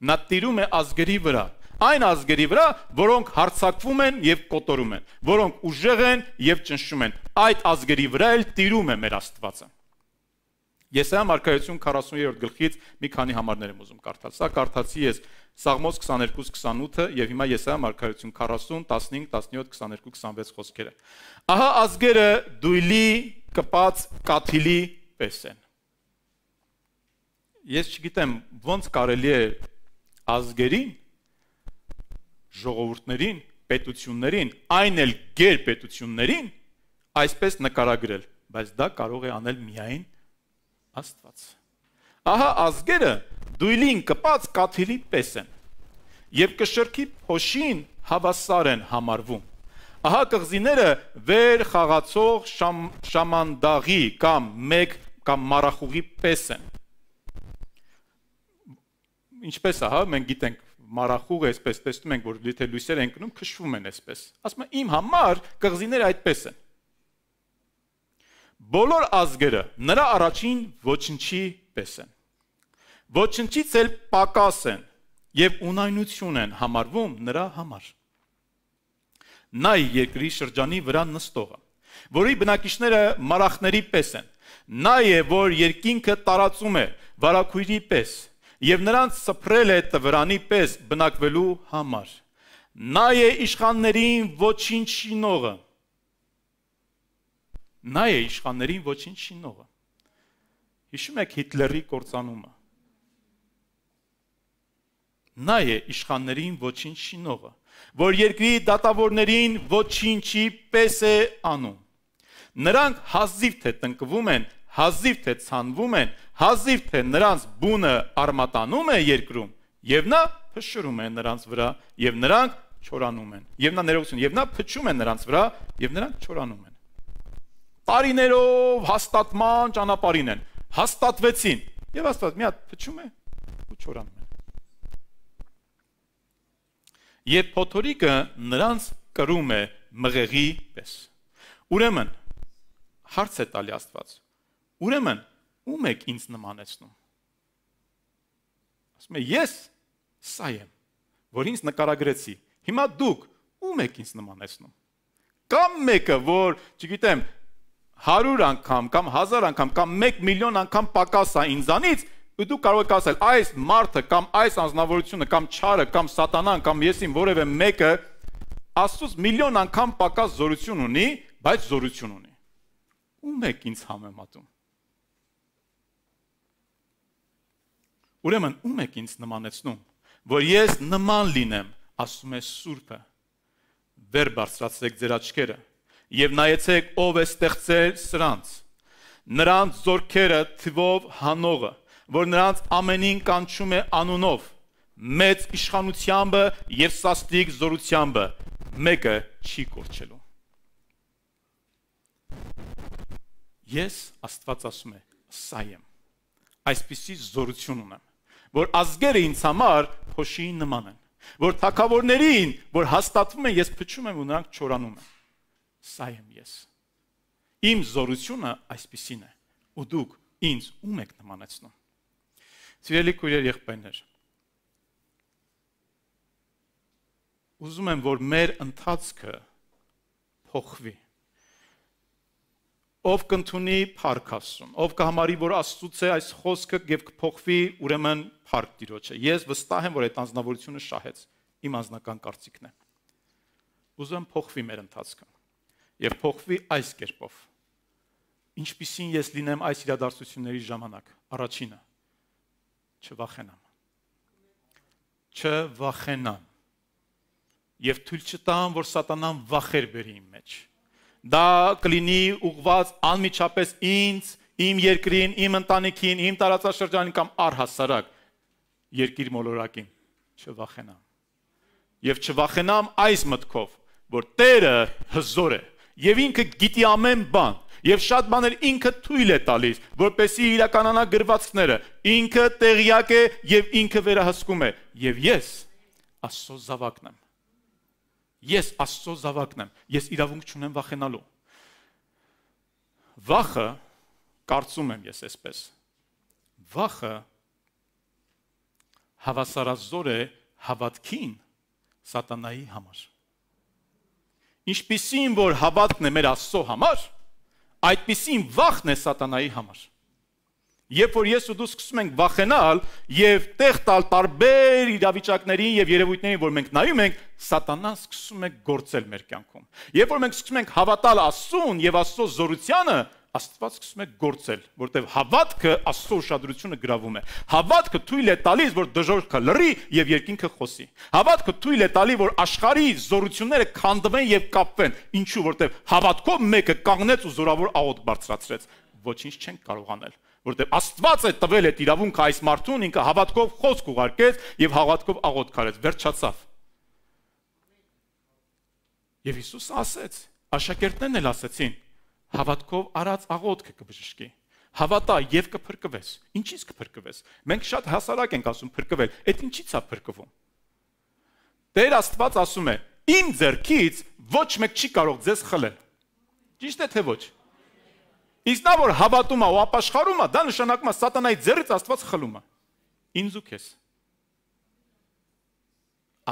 Նա տիրում է ազգերի վրա այն ազգերի վրա, որոնք հարցակվում են եւ կոտորում են, որոնք ուժեղ են եւ ճնշում են։ Այդ ազգերի վրա էլ տիրում է մեր Աստվածը։ Եսայա մարգարեություն 40-րդ գլխից մի քանի համարներ եմ ուզում կարդալ։ Սա կարդացի ես Սաղմոս 22:28-ը եւ հիմա Եսայա մարգարեություն 40, 15, 17, 22, 26 խոսքերը։ Ահա ազգերը դույլի կպած կաթիլի պես են։ Ես չգիտեմ ոնց կարելի է ազգերին ժողովուրդներին, պետություններին, այն էլ գերպետություններին այսպես նկարագրել, բայց դա կարող է անել միայն Աստված։ Ահա ազգերը դույլին կպած կաթիլի պես են եւ կշրքի փոշին հավասար են համարվում։ Ահա կղզիները վեր խաղացող շամ, շամանդաղի կամ մեկ կամ մարախուղի պես են։ Ինչպես ահա մենք գիտենք մարախուղը այսպես տեսնում ենք, որ եթե լույսեր են գնում, քշվում են այսպես։ Ասում եմ, իմ համար կղզիները այդպես են։ Բոլոր ազգերը նրա առաջին ոչնչի պես են։ Ոչնչից էլ պակաս են եւ ունայնություն են համարվում նրա համար։ Նա երկրի շրջանի վրա նստողը, որի բնակիչները մարախների պես են։ Նա է, որ երկինքը տարածում է վարակույրի պես եւ նրանց սփռել է տվրանի պես բնակվելու համար։ Նա է իշխաններին ոչինչ շինողը։ Նա է իշխաններին ոչինչ շինողը։ Հիշում եք Հիտլերի կործանումը։ Նա է իշխաններին ոչինչ շինողը, որ երկրի դատավորներին ոչինչի պես է անում։ Նրանք հազիվ թե տնկվում են հազիվ թե ցանվում են, հազիվ թե նրանց բունը արմատանում է երկրում, եւ նա փշրում է նրանց վրա, եւ նրանք չորանում են։ Եվ նա ներողություն, եւ նա փչում է նրանց վրա, եւ նրանք չորանում են։ Տարիներով հաստատման ճանապարհին են, հաստատվեցին, եւ հաստատ մի հատ փչում է ու չորանում են։ Եվ փոթորիկը նրանց կրում է մղեղի պես։ Ուրեմն հարց է տալի Աստված Ուրեմն, ում եք ինձ նմանեցնում։ Ասում է ես սա եմ, որ ինձ նկարագրեցի։ Հիմա դուք ում եք ինձ նմանեցնում։ Կամ մեկը, որ, չգիտեմ, 100 անգամ կամ 1000 անգամ կամ 1 միլիոն անգամ պակաս է ինձանից, ու դու կարող ես ասել, այս մարդը կամ այս անznավորությունը կամ չարը կամ սատանան կամ եսին որևէ մեկը Աստծո միլիոն անգամ պակաս զորություն ունի, բայց զորություն ունի։ Ում եք ինձ համեմատում։ Ուրեմն ում եք ինձ նմանեցնում, որ ես նման լինեմ, ասում է Սուրբը։ Վեր բարձրացրեք ձեր աչքերը եւ նայեցեք ով է ստեղծել սրանց։ Նրանց ձորքերը թվով հանողը, որ նրանց ամենին կանչում է անունով, մեծ իշխանությամբ եւ սաստիկ զորությամբ մեկը չի կորչելու։ Ես Աստված ասում է, սա եմ։ Այսպիսի զորություն ունեմ որ ազգերը ինձ համար փոշի նման են, որ թակավորներին, որ հաստատվում են, ես փչում եմ ու նրանք չորանում են։ Սա եմ ես։ Իմ զորությունը այսպեսին է։ Ու դուք ինձ ում եք նմանեցնում։ Սիրելի քույրեր եղբայրներ, ուզում եմ, որ մեր ընթացքը փոխվի ով կընդունի փառք Աստծուն, ով կհամարի, որ Աստծուց է այս խոսքը եւ կփոխվի ուրեմն փառք Տիրոջը։ Ես վստահ եմ, որ այդ անznավորությունը շահեց իմ անznական կարծիքն է։ Ուզում փոխվի մեր ընթացքը եւ փոխվի այս կերպով։ Ինչպիսին ես լինեմ այս իրադարձությունների ժամանակ, առաջինը չվախենամ։ Չվախենամ։ Եվ թույլ չտամ, որ սատանան վախեր բերի իմ մեջ։ մեջ դա կլինի ուղված անմիջապես ինձ, իմ երկրին, իմ ընտանիքին, իմ տարածաշրջանին կամ առհասարակ երկիր մոլորակին չվախենամ։ Եվ չվախենամ այս մտքով, որ Տերը հզոր է եւ ինքը գիտի ամեն բան։ Եվ շատ բաներ ինքը թույլ է տալիս, որպեսի իրականանա գրվածքները։ Ինքը տեղյակ է եւ ինքը վերահսկում է։ Եվ ես Աստծո զավակն եմ։ Ես Աստծո զավակն եմ, ես իրավունք չունեմ վախենալու։ Վախը, կարծում եմ ես այսպես։ Վախը հավասարազոր է հավատքին սատանայի համար։ Ինչպիսին որ հավատն է մեր Աստծո համար, այդպիսին վախն է սատանայի համար։ Երբ որ ես ու դու սկսում ենք վախենալ եւ տեղ տալ տարբեր իրավիճակներին եւ երևույթներին, որ մենք նայում ենք, սատանան սկսում է գործել մեր կյանքում։ Երբ որ մենք սկսում ենք հավատալ Աստծուն եւ Աստծո զորությանը, Աստված սկսում է գործել, որտեղ հավատքը Աստծո ուշադրությունը գրավում է։ Հավատքը թույլ է տալիս, որ դժողքը լրի եւ երկինքը խոսի։ Հավատքը թույլ է տալի, որ աշխարհի զորությունները քանդվեն եւ կապվեն։ Ինչու՞, որտեղ հավատքով մեկը կանգնեց ու զորավոր աղոտ բարձրացրեց։ Ոչինչ չեն կարող անել որտեղ Աստված է տվել այդ իրավունքը այս մարդուն, ինքը հավատքով խոսք ուղարկեց եւ հավատքով աղոտ քարեց, վերջացավ։ Եվ Հիսուս ասեց, աշակերտներն էլ ասեցին, հավատքով արած աղոթքը կբժշկի հավատա եւ կփրկվես։ Ինչից կփրկվես։ Մենք շատ հասարակ ենք ասում փրկվել, այդ ինչից է փրկվում։ Տեր Աստված ասում է. Իմ ձեռքից ոչ մեկ չի կարող ձեզ խլել։ Ճիշտ է թե ոչ։ Իսկ նա որ հավատում է ու ապաշխարում է, դա նշանակում է սատանայի ձեռից Աստված խլում է։ Ինձ ու քեզ։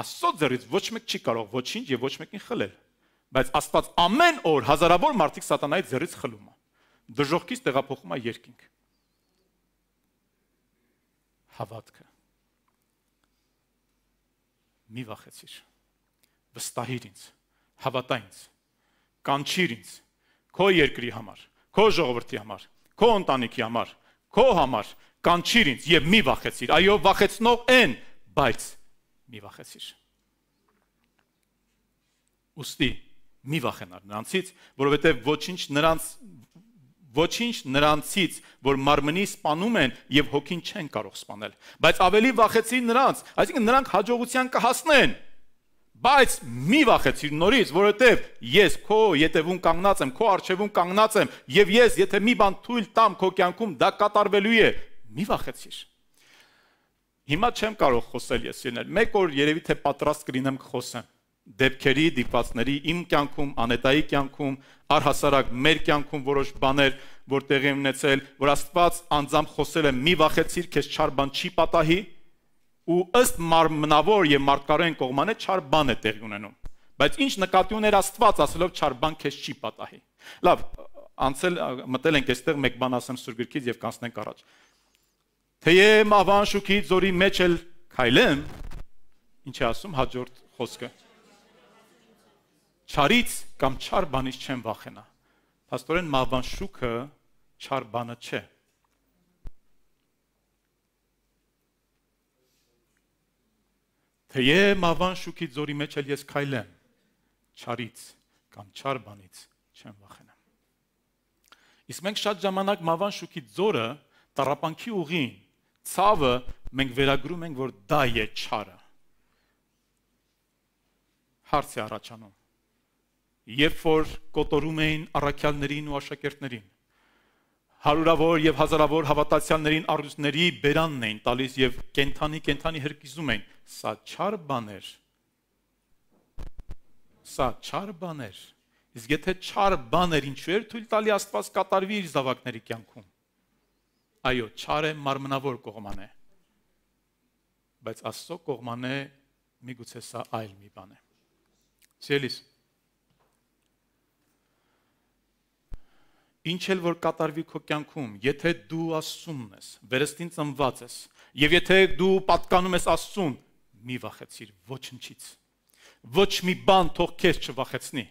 Աստծո ձեռից ոչ մեկ չի կարող ոչինչ եւ ոչ մեկին խլել։ Բայց Աստված ամեն օր հազարավոր մարդիկ սատանայի ձեռից խլում է։ Դժողքից տեղափոխում է երկինք։ Հավատքը։ Մի վախեցիր։ Վստահիր ինձ, հավատա ինձ, կանչիր ինձ քո երկրի համար քո ժողովրդի համար, քո ընտանիքի համար, քո համար, կանչիր ինձ եւ մի վախեցիր։ Այո, վախեցնող են, բայց մի վախեցիր։ Ոստի մի վախենար նրանցից, որովհետեւ ոչինչ նրանց ոչինչ նրանցից, որ մարմնի սپانում են եւ հոգին չեն կարող սپانել, բայց ավելի վախեցին նրանց, այսինքն նրանք հաջողության կհասնեն։ կա Բայց մի վախեցիր նորից, որովհետև ես քո յետևում կանգնած եմ, քո արջևում կանգնած եմ, եւ ես, եթե մի բան թույլ տամ քո կյանքում, դա կատարվելու է։ Մի վախեցիր։ Հիմա չեմ կարող խոսել ես իրներ։ Մեկ օր երևի թե պատրաստ կլինեմ կխոսեմ։ Դեպքերի, դիպածների իմ կյանքում, անետայի կյանքում, առհասարակ մեր կյանքում որոշ բաներ, որ տեղի ունեցել, որ Աստված անձամբ խոսել է՝ մի վախեցիր, քեզ չար բան չի պատահի, ու ըստ մարմնավոր եւ մարդկարային կողմանը չար բան է տեղի ունենում։ Բայց ինչ նկատի ուներ Աստված ասելով չար բան քեզ չի պատահի։ Լավ, անցել մտել ենք այստեղ մեկ բան ասեմ Սուրբ գրքից եւ կանցնենք առաջ։ Թեև ավան շուքի զորի մեջ էլ քայլեմ, ինչ է ասում հաջորդ խոսքը։ Չարից կամ չար բանից չեմ վախենա։ Աստորեն մավան շուքը չար բանը չէ։ չա Թեև ավան շուքի ձորի մեջ էլ ես քայլեմ, չարից կամ չար բանից չեմ վախենամ։ Իսկ մենք շատ ժամանակ մավան շուքի ձորը տարապանքի ուղին, ցավը մենք վերագրում ենք, որ դա է չարը։ Հարցի առաջանում։ Երբ որ կոտորում էին առաքյալներին ու աշակերտներին, հարյուրավոր եւ հազարավոր հավատացյալներին առյուծների բերանն էին տալիս եւ կենթանի կենթանի հրկիզում էին Սա չար բան էր։ Սա չար բան էր։ Իսկ եթե չար բան էր, ինչու էր թույլ տալի Աստված կատարվի իր զավակների կյանքում։ Այո, չարը մարմնավոր կողման է։ Բայց Աստծո կողման է միգուցե սա այլ մի բան է։ Սիրելիս, ինչ էլ որ կատարվի քո կյանքում, եթե դու Աստծուն ես, վերստին ծնված ես, եւ եթե դու պատկանում ես Աստծուն, մի վախեցիր ոչնչից։ Ոչ մի բան թող քեզ չվախեցնի։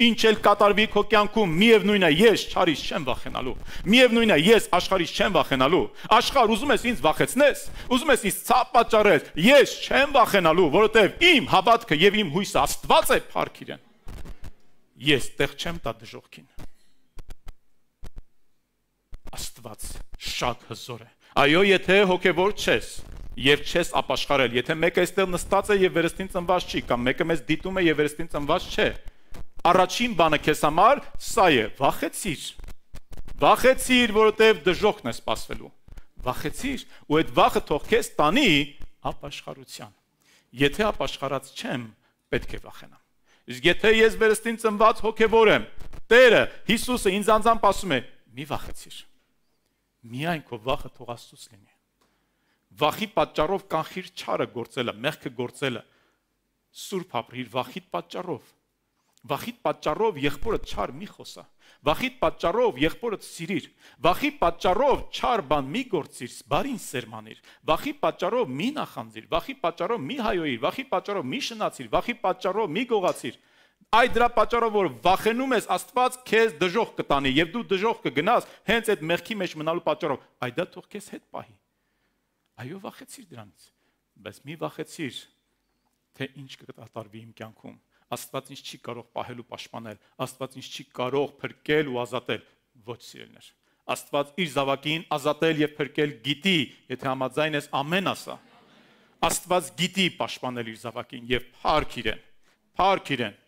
Ինչ էլ կատարվի քո կյանքում, միևնույնն է, ես չարից չեմ վախենալու։ Միևնույնն է, ես աշխարից չեմ վախենալու։ Աշխար ուզում ես ինձ վախեցնես, ուզում ես ինձ ցապ պատճառես, ես չեմ վախենալու, որովհետև իմ հավատքը եւ իմ հույսը Աստված է փառք իրեն։ Ես տեղ չեմ տա դժողքին։ Աստված շատ հզոր է։ Այո, եթե հոգևոր չես, եւ չես ապաշխարել, եթե մեկը այստեղ նստած է եւ վերստին ծնված չի, կամ մեկը մեզ դիտում է եւ վերստին ծնված չէ, առաջին բանը քեզ համար սա է, վախեցիր։ Վախեցիր, որովհետեւ դժոխքն է սпасվելու։ Վախեցիր, ու այդ վախը թող քեզ տանի ապաշխարության։ Եթե ապաշխարած չեմ, պետք է վախենամ։ Իսկ եթե ես վերստին ծնված հոգևոր եմ, Տերը Հիսուսը ինձ անձամբ ասում է՝ մի վախեցիր։ Միայն քո վախը թող Աստծուց լինի վախի պատճառով կանխիր չարը գործելը, մեղքը գործելը։ Սուրբ ապրիր վախի պատճառով։ Վախի պատճառով եղբորը չար մի խոսա։ Վախի պատճառով եղբորը սիրիր։ Վախի պատճառով չար բան մի գործիր, բարին սերմանիր։ Վախի պատճառով մի նախանձիր, վախի պատճառով մի հայոյիր, վախի պատճառով մի շնացիր, վախի պատճառով մի գողացիր։ Այդ դրա պատճառով որ վախենում ես Աստված քեզ դժոխք կտանի եւ դու դժոխք կգնաս հենց այդ մեղքի մեջ մնալու պատճառով։ Այդ դա թող քեզ հետ պահի։ Այո, վախեցիր դրանից, բայց մի վախեցիր, թե ինչ կկատարվի իմ կյանքում։ Աստված ինձ չի կարող պահել ու պաշտպանել, Աստված ինձ չի կարող փրկել ու ազատել, ոչ սիրելներ։ Աստված իր զավակին ազատել եւ փրկել գիտի, եթե համաձայն ես ամեն ասա։ Աստված գիտի պաշտպանել իր զավակին եւ փառք իրեն։ Փառք իրեն։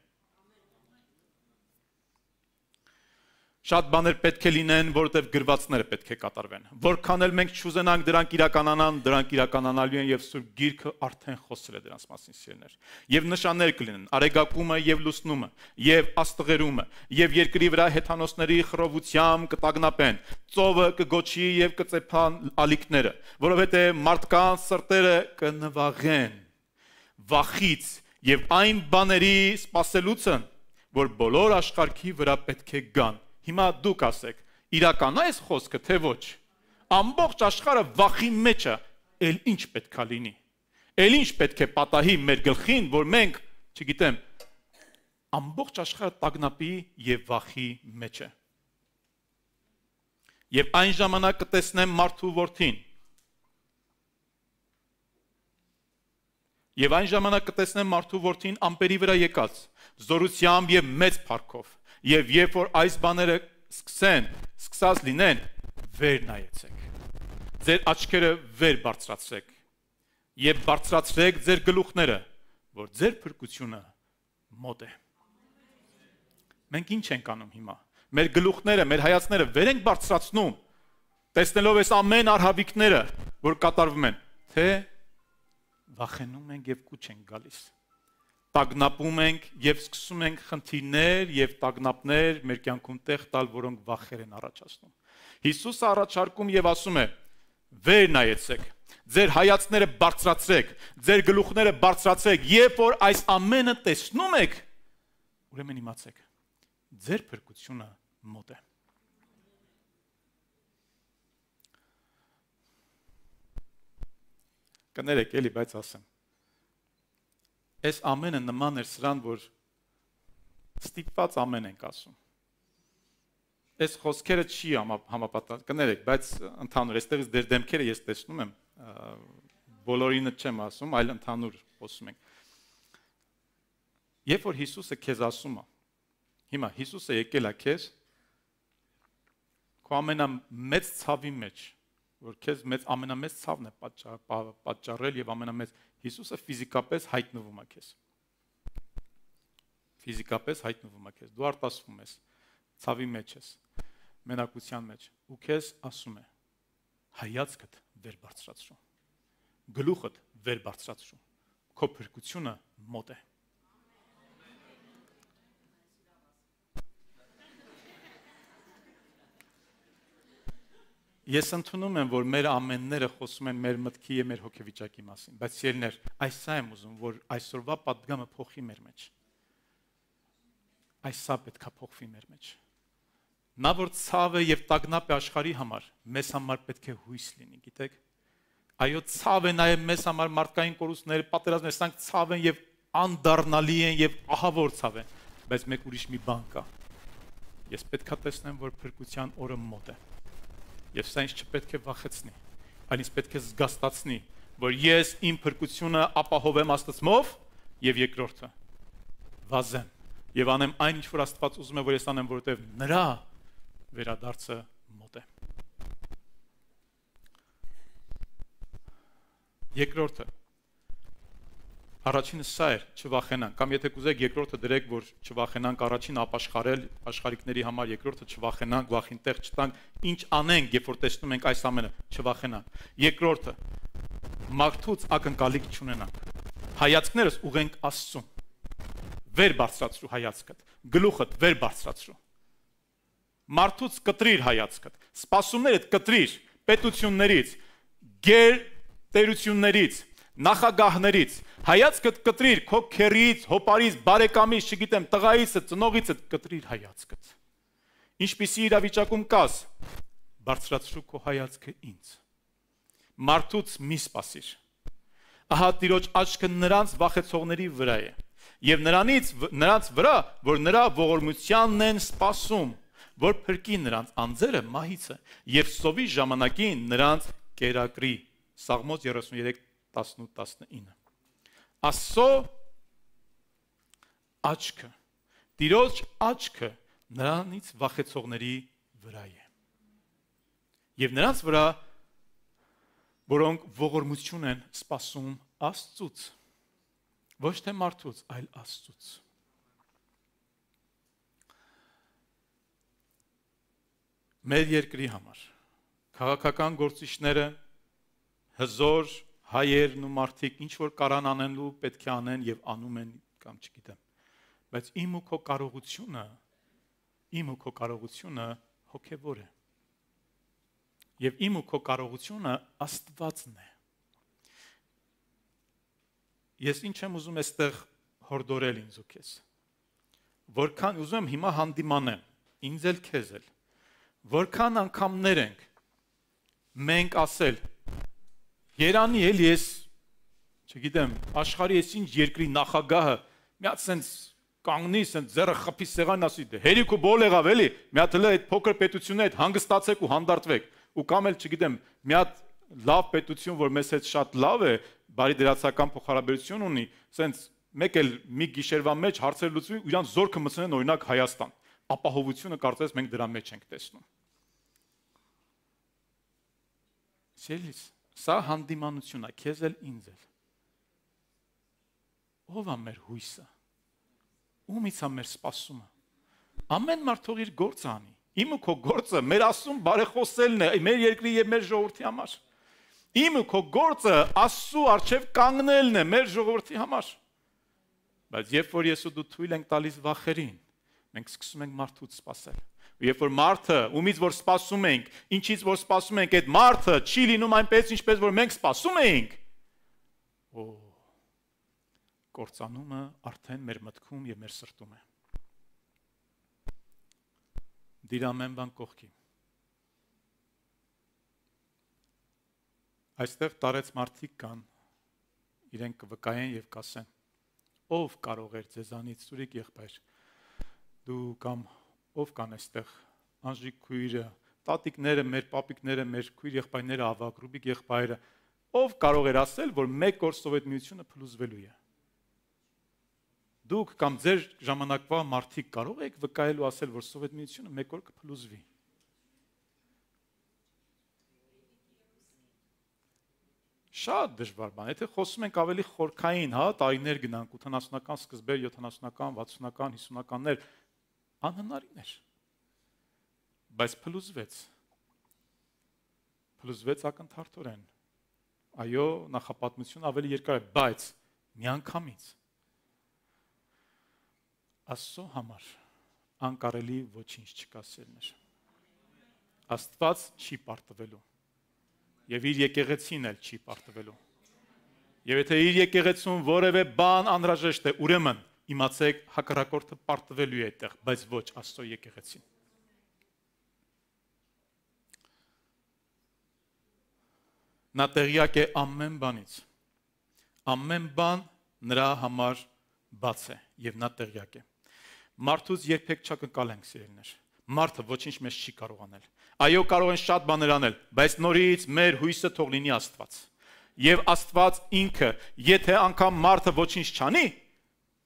Շատ բաներ պետք է լինեն, որովհետև գրվածները պետք է կատարվեն։ Որքան էլ մենք չուզենանք դրանք իրականանան, դրանք իրականանալու են եւ Սուրբ Գիրքը արդեն խոսել է դրանց մասին սիրներ։ Եվ նշաններ կլինեն՝ արեգակումը եւ լուսնումը, եւ աստղերումը, եւ երկրի վրա հեթանոսների խռովությամբ կտագնապեն, ծովը կգոչի եւ կծեփան ալիքները, որովհետեւ մարդկանց սրտերը կնվաղեն վախից եւ այն բաների սпасելուցը, որ բոլոր աշխարհի վրա պետք է գան Հիմա դուք ասեք, իրական է այս խոսքը, թե ոչ։ Ամբողջ աշխարհը վախի մեջ է, ել ինչ պետքա լինի։ Ել ինչ պետք է պատահի մեր գլխին, որ մենք, չգիտեմ, ամբողջ աշխարհը տագնապի եւ վախի մեջ է։ Եվ այն ժամանակ կտեսնեմ մարդու որդին, Եվ այն ժամանակ կտեսնեմ մարդու որդին ամպերի վրա եկած, զորությամբ եւ մեծ փառքով։ Եվ երբ որ այս բաները սկսեն, սկսած լինեն, վեր նայեցեք։ Ձեր աչքերը վեր բարձրացրեք եւ բարձրացրեք ձեր գլուխները, որ ձեր փրկությունը մոտ է։ Մենք ինչ ենք անում հիմա։ Մեր գլուխները, մեր հայացները վեր ենք բարձրացնում, տեսնելով այս ամեն արհավիկները, որ կատարվում են, թե վախենում ենք եւ կուչ ենք գալիս։ են տագնապում ենք եւ սկսում ենք խնդիրներ եւ տագնապներ մեր կյանքում տեղ տալ, որոնք վախեր են առաջացնում։ Հիսուսը առաջարկում եւ ասում է. «Վեր նայեցեք, ձեր հայացները բարձրացրեք, ձեր գլուխները բարձրացրեք, երբ որ այս ամենը տեսնում եք, ուրեմն իմացեք, ձեր փրկությունը մոտ է»։ Կներեք, էլի, բայց ասեմ Այս ամենը նման էր սրան, որ ստիպված ամեն ենք ասում։ Այս խոսքերը չի համապատասխան, կներեք, բայց ընդհանուր այստեղից դեր դեմքերը ես տեսնում եմ, բոլորինը չեմ ասում, այլ ընդհանուր խոսում ենք։ Երբ որ Հիսուսը քեզ ասում է, հիմա Հիսուսը եկել է քեզ, քո ամենամեծ ցավի մեջ, մեջ որ քեզ մեծ ամենամեծ ցավն է պատճառել եւ ամենամեծ Հիսուսը ֆիզիկապես հայտնվում է քեզ։ Ֆիզիկապես հայտնվում է քեզ։ Դու արտասվում ես, ցավի մեջ ես, մենակության մեջ, ու քեզ ասում է. հայացքդ վեր բարձրացրու։ Գլուխդ վեր բարձրացրու։ Քո փրկությունը մոտ է։ Ես ընդունում եմ, որ մեր ամենները խոսում են մեր մտքի եւ մեր հոգեվիճակի մասին, բայց ելներ, այսա եմ ուզում, որ այսօրվա падգամը փոխի մեր մեջ։ Այսա պետքա փոխվի մեր մեջ։ Նա որ ցավը եւ տագնապը աշխարի համար, մեզ համար պետք է հույս լինի, գիտեք։ Այո, ցավ է նաեւ մեզ համար մարդկային կորուստները, պատերազմները, սրանք ցավ են եւ անդառնալի են եւ ահավոր ցավ են, բայց մեկ ուրիշ մի բան կա։ Ես պետքա տեսնեմ, որ փրկության օրը մոտ է։ որ Եվ սա ինձ չպետք է վախեցնի, այլ ինձ պետք է զգաստացնի, որ ես իմ փրկությունը ապահովեմ Աստծով եւ երկրորդը վազեմ եւ անեմ այն ինչ որ Աստված ուզում է որ ես անեմ, որովհետեւ նրա վերադարձը մոտ է։ Երկրորդը Առաջինը սա էր, չվախենանք, կամ եթե կուզեք երկրորդը դրեք, որ չվախենանք առաջին ապաշխարել աշխարհիկների համար, երկրորդը չվախենանք, վախին տեղ չտանք, ինչ անենք, երբ որ տեսնում ենք այս ամենը, չվախենանք։ Երկրորդը մարդուց ակնկալիք չունենանք։ Հայացքներս ուղենք Աստծուն։ Վեր բարձրացրու հայացքդ, գլուխդ վեր բարձրացրու։ Մարդուց կտրիր հայացքդ, սпасումներդ կտրիր պետություններից, գեր տերություններից, նախագահներից հայացքդ կտրիր քո քերից, հոպարից, բարեկամից, չգիտեմ, տղայից, ծնողիցդ կտրիր հայացքդ։ Ինչպիսի իրավիճակում կաս, բարձրացրու քո հայացքը ինձ։ Մարդուց մի սпасիր։ Ահա Տիրոջ աչքը նրանց վախեցողների վրա է։ Եվ նրանից նրանց վրա, որ նրա ողորմությանն են սпасում, որ փրկի նրանց անձերը մահիցը եւ սովի ժամանակին նրանց կերակրի։ Սաղմոս 33 18-19 Աստծո աչքը Տիրոջ աչքը նրանից վախեցողների վրա է եւ նրանց վրա որոնք ողորմություն են սпасում Աստծուց ոչ թե մարդուց այլ Աստծուց մեր երկրի համար քաղաքական գործիչները հզոր հայերն ու մարդիկ ինչ որ կարան անելու պետք է անեն եւ անում են կամ չգիտեմ բայց իմ ու քո կարողությունը իմ ու քո կարողությունը հոգեվոր է եւ իմ ու քո կարողությունը աստվածն է ես ինչ եմ ուզում էստեղ հորդորել ինձ ու քեզ որքան ուզում եմ հիմա հանդիմանեմ ինձ էլ քեզ էլ որքան անգամներ ենք մենք ասել Երանի էլ ես չգիտեմ, աշխարհի ես ինչ երկրի նախագահը միած sense կանգնի, sense ձեռը խփի սեղան ասի, դե հերիք ու բոլ եղավ էլի, միած էլ այդ փոքր պետությունը այդ հանգստացեք ու հանդարտվեք, ու կամ էլ չգիտեմ, միած լավ պետություն, որ մեզ հետ շատ լավ է, բարի դերացական փոխհարաբերություն ունի, sense մեկ էլ մի գիշերվա մեջ հարցեր լուծվի ու իրանք զորքը մցնեն օրինակ Հայաստան։ Ապահովությունը կարծես մենք դրա մեջ ենք տեսնում։ Սելիս Սա հանդիմանություն է քեզ էլ ինձ էլ։ Ո՞վ է մեր հույսը։ Ումից է մեր սпасումը։ Ամեն մարդ ող իր գործը անի։ Իմ ու քո գործը մեր Աստծուն բարեխոսելն է մեր երկրի եւ մեր ժողովրդի համար։ Իմ ու քո գործը Աստծու արչեւ կանգնելն է մեր ժողովրդի համար։ Բայց երբ որ ես ու դու թույլ ենք տալիս վախերին, մենք սկսում ենք մարդուց սпасել։ Երբ որ մարդը, ումից որ սպասում ենք, ինչից որ սպասում ենք, այդ մարդը չի լինում այնպես, ինչպես որ մենք սպասում էինք։ Օ կործանումը արդեն մեր մտքում եւ մեր սրտում է։ Դիր ամեն բան կողքի։ Այստեղ տարեց մարդիկ կան, իրենք կվկայեն եւ կասեն. Ով կարող էր ձեզանից սուրիկ եղբայր, դու կամ ով կան այստեղ անժիկ քույրը տատիկները մեր պապիկները մեր քույր եղբայրները ավակրուբիկ եղբայրը ով կարող էր ասել որ մեկ օր սովետ միությունը փլուզվելու է դուք կամ ձեր ժամանակվա մարդիկ կարող եք վկայել ու ասել որ սովետ միությունը մեկ օր կփլուզվի շատ դժվար բան։ Եթե խոսում ենք ավելի խորքային, հա, տարիներ գնանք 80-ական սկզբեր, 70-ական, 60-ական, 50-ականներ, անհնարին էր։ Բայց փլուզվեց։ Փլուզվեց ակնթարթորեն։ Այո, նախապատմությունը ավելի երկար է, բայց միանգամից Աստծո համար անկարելի ոչինչ չկասելն էր։ Աստված չի պարտվելու։ Եվ իր եկեղեցին էլ չի պարտվելու։ Եվ եթե իր եկեղեցուն որևէ բան անհրաժեշտ է, ուրեմն իմացեք հակառակորդը պարտվելու է այդտեղ, բայց ոչ Աստծո եկեղեցին։ Նա տեղյակ է ամեն բանից։ Ամեն բան նրա համար բաց է եւ նա տեղյակ է։ Մարդուց երբեք չակնկալենք սիրելներ։ Մարդը ոչինչ մեզ չի կարող անել։ Այո, կարող են շատ բաներ անել, բայց նորից մեր հույսը թող լինի Աստված։ Եվ Աստված ինքը, եթե անգամ մարդը ոչինչ չանի,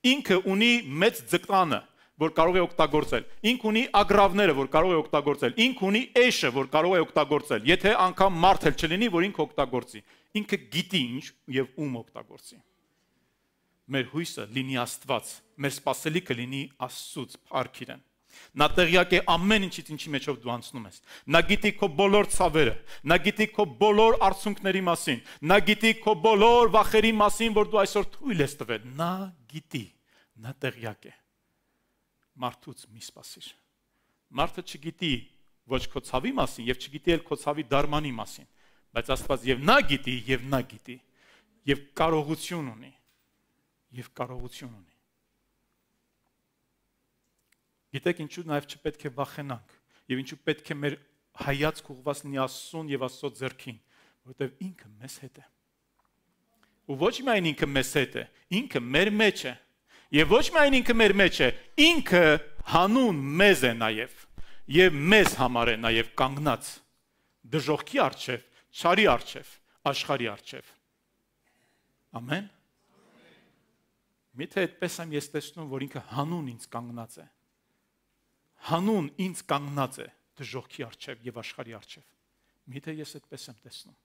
ինքը ունի մեծ ձկտանը, որ կարող է օգտագործել։ Ինք ունի ագրավները, որ կարող է օգտագործել։ Ինք ունի էշը, որ կարող է օգտագործել։ Եթե անգամ մարդ էլ չլինի, որ ինքը օգտագործի, ինքը գիտի ինչ եւ ում օգտագործի։ Մեր հույսը լինի Աստված, մեր սпасելիքը լինի Աստծուց, Փարքիրեն։ Նա տեղյակ է ամեն ինչից, ինչի մեջով դու անցնում ես։ Նա գիտի քո բոլոր ցավերը, նա գիտի քո բոլոր արցունքների մասին, նա գիտի քո բոլոր վախերի մասին, որ դու այսօր թույլ ես տվել։ Նա գիտի։ Նա տեղյակ է։ Մարդուց մի սпасիր։ Մարդը չգիտի ոչ քո ցավի մասին եւ չգիտի էլ քո ցավի դարմանի մասին, բայց Աստված եւ նա գիտի եւ նա գիտի եւ կարողություն ունի եւ կարողություն ունի։ Գիտեք ինչու նաեւ չպետք է վախենանք եւ ինչու պետք է մեր հայացք ուղված լինի Աստծուն եւ Աստծո ձեռքին, որովհետեւ ինքը մեզ հետ է։ Ու ոչ միայն ինքը մեզ հետ է, ինքը մեր մեջ է։ մեջ է Եվ ոչ միայն ինքը մեր մեջ է, ինքը հանուն մեզ է նաև եւ մեզ համար է նաև կանգնած դժողքի արչև, չարի արչև, աշխարի արչև։ Ամեն։ Միթե այդպես եմ ես տեսնում, որ ինքը հանուն ինձ կանգնած է։ Հանուն ինձ կանգնած է դժողքի արչև եւ աշխարի արչև։ Միթե ես այդպես եմ տեսնում։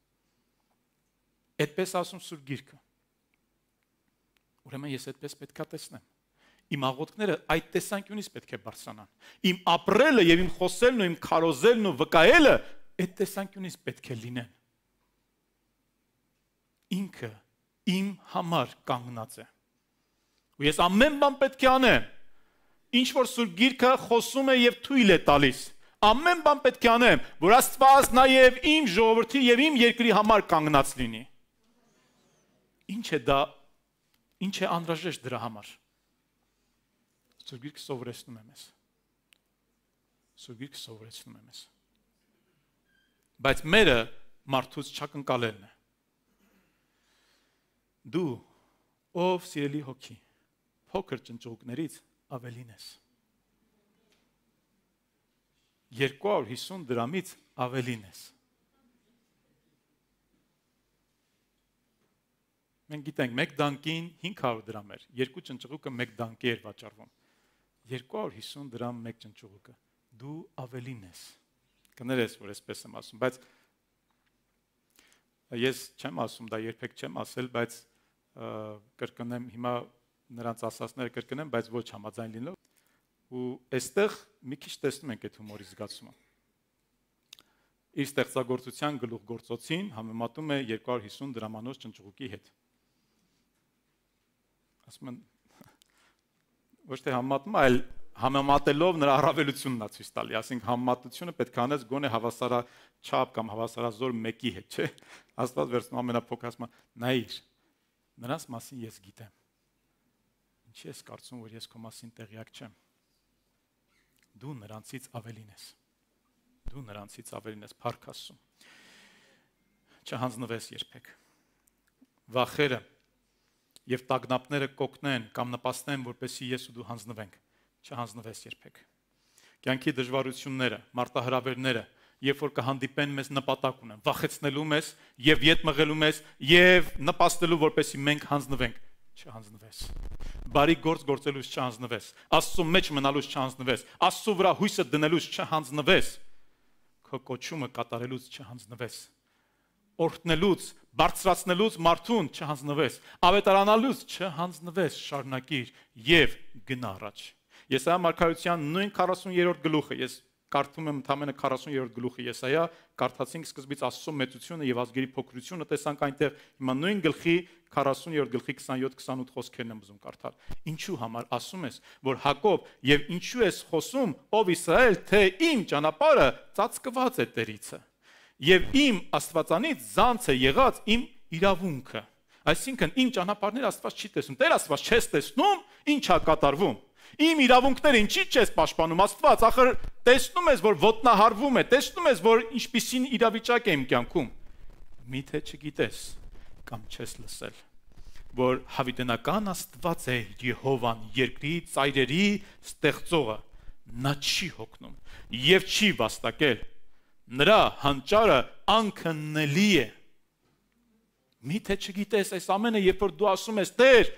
Այդպես ասում Սուրբ Գիրքը։ Ուրեմն ես այդպես պետքա տեսնեմ։ Իմ աղոթքները այդ տեսանկյունից պետք է բարձրանան։ Իմ ապրելը եւ իմ խոսելն ու իմ քարոզելն ու վկայելը այդ տեսանկյունից պետք է լինեն։ Ինքը իմ համար կանգնած է։ Ու ես ամեն բան պետք է անեմ։ Ինչ որ Սուրբ Գիրքը խոսում է եւ թույլ է տալիս։ Ամեն բան պետք է անեմ, որ Աստված նաեւ իմ ժողովրդի եւ իմ երկրի համար կանգնած լինի։ Ինչ է դա Ինչ է անհրաժեշտ դրա համար։ Սուրբ Գիրքը սովորեցնում է մեզ։ Սուրբ Գիրքը սովորեցնում է մեզ։ Բայց մերը մարդուց չակնկալելն է։ Դու ով սիրելի հոգի, փոքր ճնճողներից ավելին ես։ 250 դրամից ավելին ես։ Մենք գիտենք 1 դանկին 500 դրամ էր, 2 ճնճղուկը 1 դանկի էր վաճառվում։ 250 դրամ 1 ճնճղուկը։ Դու ավելին ես։ Կներես, որ այսպես եմ ասում, բայց ես չեմ ասում, դա երբեք չեմ ասել, բայց կրկնեմ հիմա նրանց ասածները կրկնեմ, բայց ոչ համաձայն լինելով։ Ու այստեղ մի քիչ տեսնում ենք այդ հումորի զգացումը իր ստեղծագործության գլուխ գործոցին համեմատում է 250 դրամանոց ճնճղուկի հետ ասում են ոչ թե համատում, այլ համեմատելով նրա առավելությունն է ցույց տալի, ասենք համատությունը պետք է անես գոնե հավասարա չափ կամ հավասարազոր մեկի հետ, չէ՞։ Աստված վերցնում ամենափոքրացմա նայիր։ Նրանց մասին ես գիտեմ։ Ինչի՞ ես կարծում, որ ես քո մասին տեղյակ չեմ։ Դու նրանցից ավելին ես։ Դու նրանցից ավելին ես, Փարք Աստծո։ Չհանձնվես երբեք։ Վախերը եւ տագնապները կոգնեն կամ նպաստեն, որպեսզի ես ու դու հանձնվենք։ Չհանձնվես երբեք։ Կյանքի դժվարությունները, մարտահրավերները, երբ որ կհանդիպեն մեզ նպատակ ունեն, վախեցնելու մեզ եւ յետ մղելու մեզ եւ նպաստելու, որպեսզի մենք հանձնվենք, չհանձնվես։ Բարի գործ գործելուց չհանձնվես, Աստծո մեջ մնալուց չհանձնվես, Աստծո վրա հույսը դնելուց չհանձնվես, քո կոչումը կատարելուց չհանձնվես, օրհնելուց բարձրացնելուց մարդուն չհանձնվես, ավետարանալուց չհանձնվես, շարունակիր եւ գնա առաջ։ Եսայա մարգարեության նույն 40-րդ գլուխը, ես կարդում եմ ընդամենը 40-րդ գլուխը Եսայա, կարդացինք սկզբից Աստծո մեծությունը եւ ազգերի փոքրությունը, տեսանք այնտեղ հիմա նույն գլխի 40-րդ գլխի 27-28 խոսքերն եմ ուզում կարդալ։ Ինչու համար ասում ես, որ Հակոբ եւ ինչու ես խոսում, ով Իսրայել, թե իմ ճանապարհը ծածկված է Տերիցը եւ իմ Աստվածանից զանց է եղած իմ իրավունքը։ Այսինքն իմ ճանապարհները Աստված չի տեսնում։ Տեր Աստված չես տեսնում, ինչա կատարվում։ Իմ իրավունքները ինչի՞ չես պաշտպանում Աստված, ախր տեսնում ես, որ ոտնահարվում է, տեսնում ես, որ ինչպիսին իրավիճակ է իմ կյանքում։ Միթե չգիտես կամ չես լսել, որ հավիտենական Աստված է Եհովան, երկրի ծայրերի ստեղծողը, նա չի հոգնում եւ չի վաստակել Նրա հանճարը անքննելի է։ Միթե չգիտես այս ամենը, երբ որ դու ասում ես Տեր,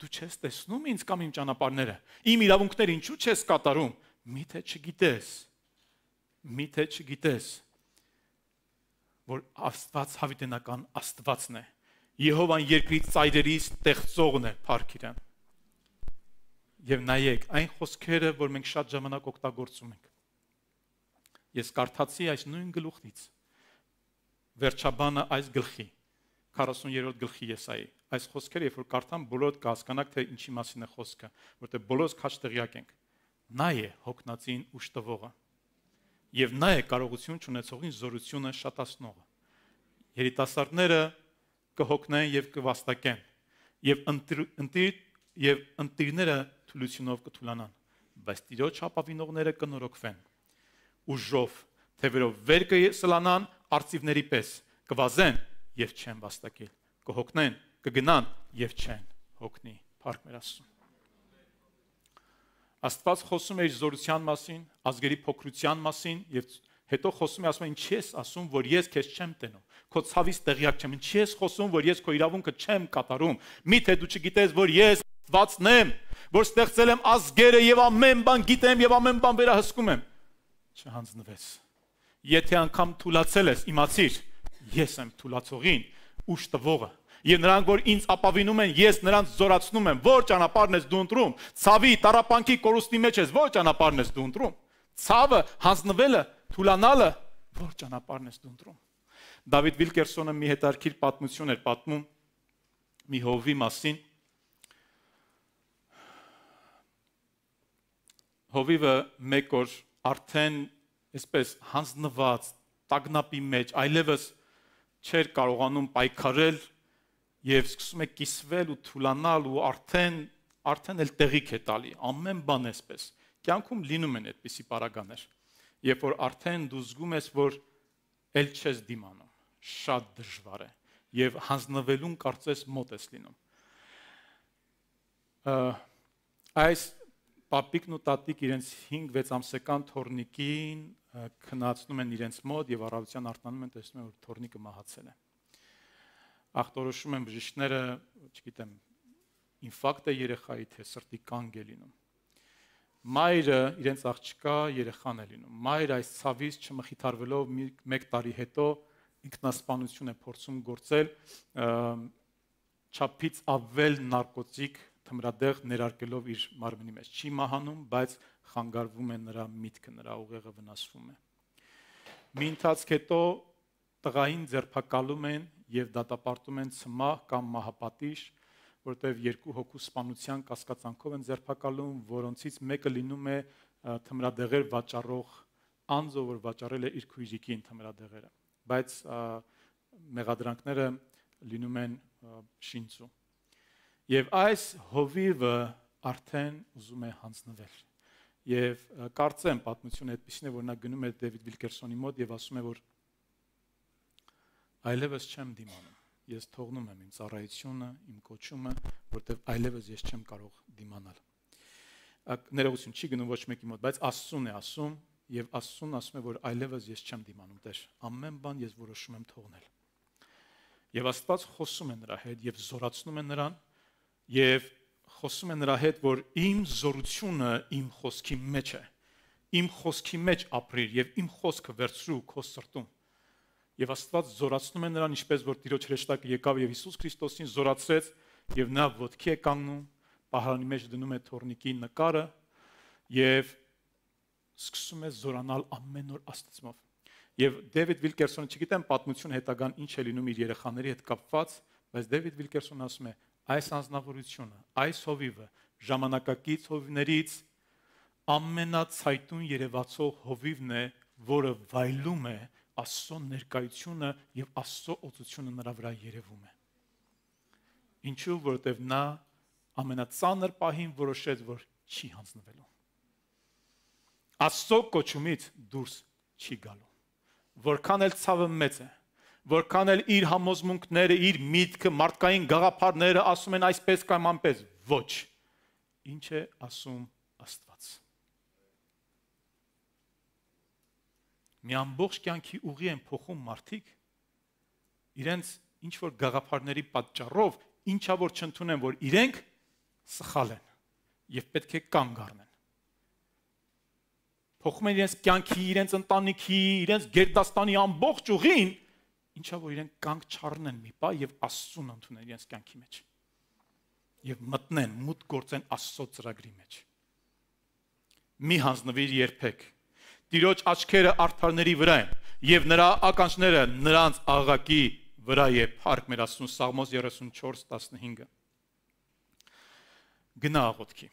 դու չես տեսնում ինձ կամ իմ ճանապարհները, իմ իրավունքները ինչու չես կատարում, միթե չգիտես։ Միթե չգիտես, որ Աստված հավիտենական Աստվածն է։ Եհովան երկրի ծայրերի ստեղծողն է, Փառք իրան։ Եվ նայեք այն խոսքերը, որ մենք շատ ժամանակ օգտագործում ենք Ես կարդացի այս նույն գլուխից։ Վերջաբանը այս գլխի 40-րդ գլխի Եսայի։ Այս խոսքերը երբ որ կարդամ, բոլորդ կհասկանաք թե ինչի մասին է խոսքը, որտեղ բոլորս քաչ տեղյակ ենք։ Նա է հոգնածին ուշ տվողը։ Եվ նա է կարողություն ունեցողին զորությունը շատացնողը։ Երիտասարդները կհոգնեն եւ կվաստակեն։ Եվ ընտիր ընտիր եւ ընտիրները թուլությունով կթուլանան, բայց ծիրոջ հապավինողները կնորոգվեն ուժով, թևերով վեր կսլանան արծիվների պես, կվազեն եւ չեն վաստակել, կհոգնեն, կգնան եւ չեն հոգնի։ Փառք մեր Աստծո։ Աստված խոսում է իր զորության մասին, ազգերի փոքրության մասին եւ հետո խոսում է ասում է ինչի ես ասում որ ես քեզ չեմ տենում քո ցավից տեղյակ չեմ ինչի ես խոսում որ ես քո իրավունքը չեմ կատարում միթե դու չգիտես որ ես Աստվածն եմ որ ստեղծել եմ ազգերը եւ ամեն բան գիտեմ եւ ամեն բան վերահսկում եմ չհանձնվես։ Եթե անգամ թուլացել ես, իմացիր, ես եմ թուլացողին, ուշ տվողը։ Եվ նրանք, որ ինձ ապավինում են, ես նրանց զորացնում եմ, որ ճանապարհն ես դու ընտրում, ցավի, տարապանքի կորուստի մեջ ես, որ ճանապարհն ես դու ընտրում։ Ցավը, հանձնվելը, թուլանալը, որ ճանապարհն ես դու ընտրում։ Դավիթ Վիլկերսոնը մի հետարքիր պատմություն էր պատմում մի հովվի մասին։ Հովիվը մեկ օր որ արդեն այսպես հանձնված տագնապի մեջ այլևս չէր կարողանում պայքարել եւ սկսում է կիսվել ու թուլանալ ու արդեն արդեն էլ տեղիք է տալի ամեն բան էսպես կյանքում լինում են այդպիսի պարագաներ երբ որ արդեն դու զգում ես որ ել չես դիմանում շատ դժվար է եւ հանձնվելուն կարծես մոտ ես լինում այս Պապիկն ու տատիկ իրենց 5-6 ամսական թորնիկին քնացնում են իրենց մոտ եւ առավոտյան արտանում են տեսնում են որ թորնիկը մահացել է։ Ախտորոշում են բժիշկները, չգիտեմ, ինֆակտ է երեխայի թե սրտի կանգ է լինում։ Մայրը իրենց աղջկա երեխան է լինում։ Մայրը այս ցավից չմխիթարվելով 1 տարի հետո ինքնասպանություն է փորձում գործել չափից ավել նարկոտիկ թմրադեղ ներարկելով իր մարմնի մեջ։ Չի մահանում, բայց խանգարվում է նրա միտքը, նրա ուղեղը վնասվում է։ Մի ընթացք հետո տղային ձերբակալում են եւ դատապարտում են ցմահ կամ մահապատիժ, որտեղ երկու հոգու սպանության կասկածանքով են ձերբակալում, որոնցից մեկը լինում է թմրադեղեր վաճառող անձը, որ վաճառել է իր քույրիկին թմրադեղերը։ Բայց մեղադրանքները լինում են շինծու Եվ այս հովիվը արդեն ուզում է հանձնվել։ Եվ կարծեմ պատմությունը այդպեսին է, որ նա գնում է Դեվիդ Վիլկերսոնի մոտ եւ ասում է, որ այլևս չեմ դիմանում։ Ես թողնում եմ իմ ծառայությունը, իմ կոչումը, որտեղ այլևս ես չեմ կարող դիմանալ։ Ներողություն չի գնում ոչ մեկի մոտ, բայց Աստծուն է ասում եւ Աստծուն ասում է, որ այլևս ես չեմ դիմանում Տեր։ Ամեն բան ես որոշում եմ թողնել։ Եվ Աստված խոսում է նրա հետ եւ զորացնում է նրան, եւ խոսում է նրա հետ, որ իմ զորությունը իմ խոսքի մեջ է։ Իմ խոսքի մեջ ապրիր եւ իմ խոսքը վերցրու քո սրտում։ Եվ Աստված զորացնում է նրան, ինչպես որ Տիրոջ հրեշտակը եկավ եւ Հիսուս Քրիստոսին զորացրեց եւ նա ոտքի է կանգնում, պահարանի մեջ դնում է թորնիկի նկարը եւ սկսում է զորանալ ամեն օր Աստծով։ Եվ Դեվիդ Վիլկերսոնը չգիտեմ պատմություն հետագան ինչ է լինում իր երեխաների հետ կապված, բայց Դեվիդ Վիլկերսոնն ասում է այս անznավորությունը, այս հովիվը ժամանակակից հովիվներից ամենացայտուն երևացող հովիվն է, որը վայելում է Աստծո ներկայությունը եւ Աստծո օծությունը նրա վրա երևում է։ Ինչու որովհետեւ նա ամենածանր պահին որոշեց, որ չի հանձնվելու։ Աստծո կոչումից դուրս չի գալու։ Որքան էլ ցավը մեծ է, որքան էլ իր համոզմունքները, իր միտքը, մարդկային գաղափարները ասում են այսպես կամ այնպես, ոչ։ Ինչ է ասում Աստված։ Մի ամբողջ կյանքի ուղի են փոխում մարդիկ իրենց ինչ որ գաղափարների պատճառով, ինչա որ չընդունեն, որ իրենք սխալ են եւ պետք է կանգ առնեն փոխում են իրենց կյանքի, իրենց ընտանիքի, իրենց գերդաստանի ամբողջ ուղին ինչա որ իրենք կանգ չառնեն մի պա եւ Աստծուն ընդունեն իրենց կյանքի մեջ։ Եվ մտնեն, մուտք գործեն Աստծո ծրագրի մեջ։ Մի հանձնվիր երբեք։ Տիրոջ աչքերը արթարների վրա են եւ նրա ականջները նրանց աղակի վրա է փառք մեր Աստծուն Սաղմոս 34:15-ը։ Գնա աղոթքի։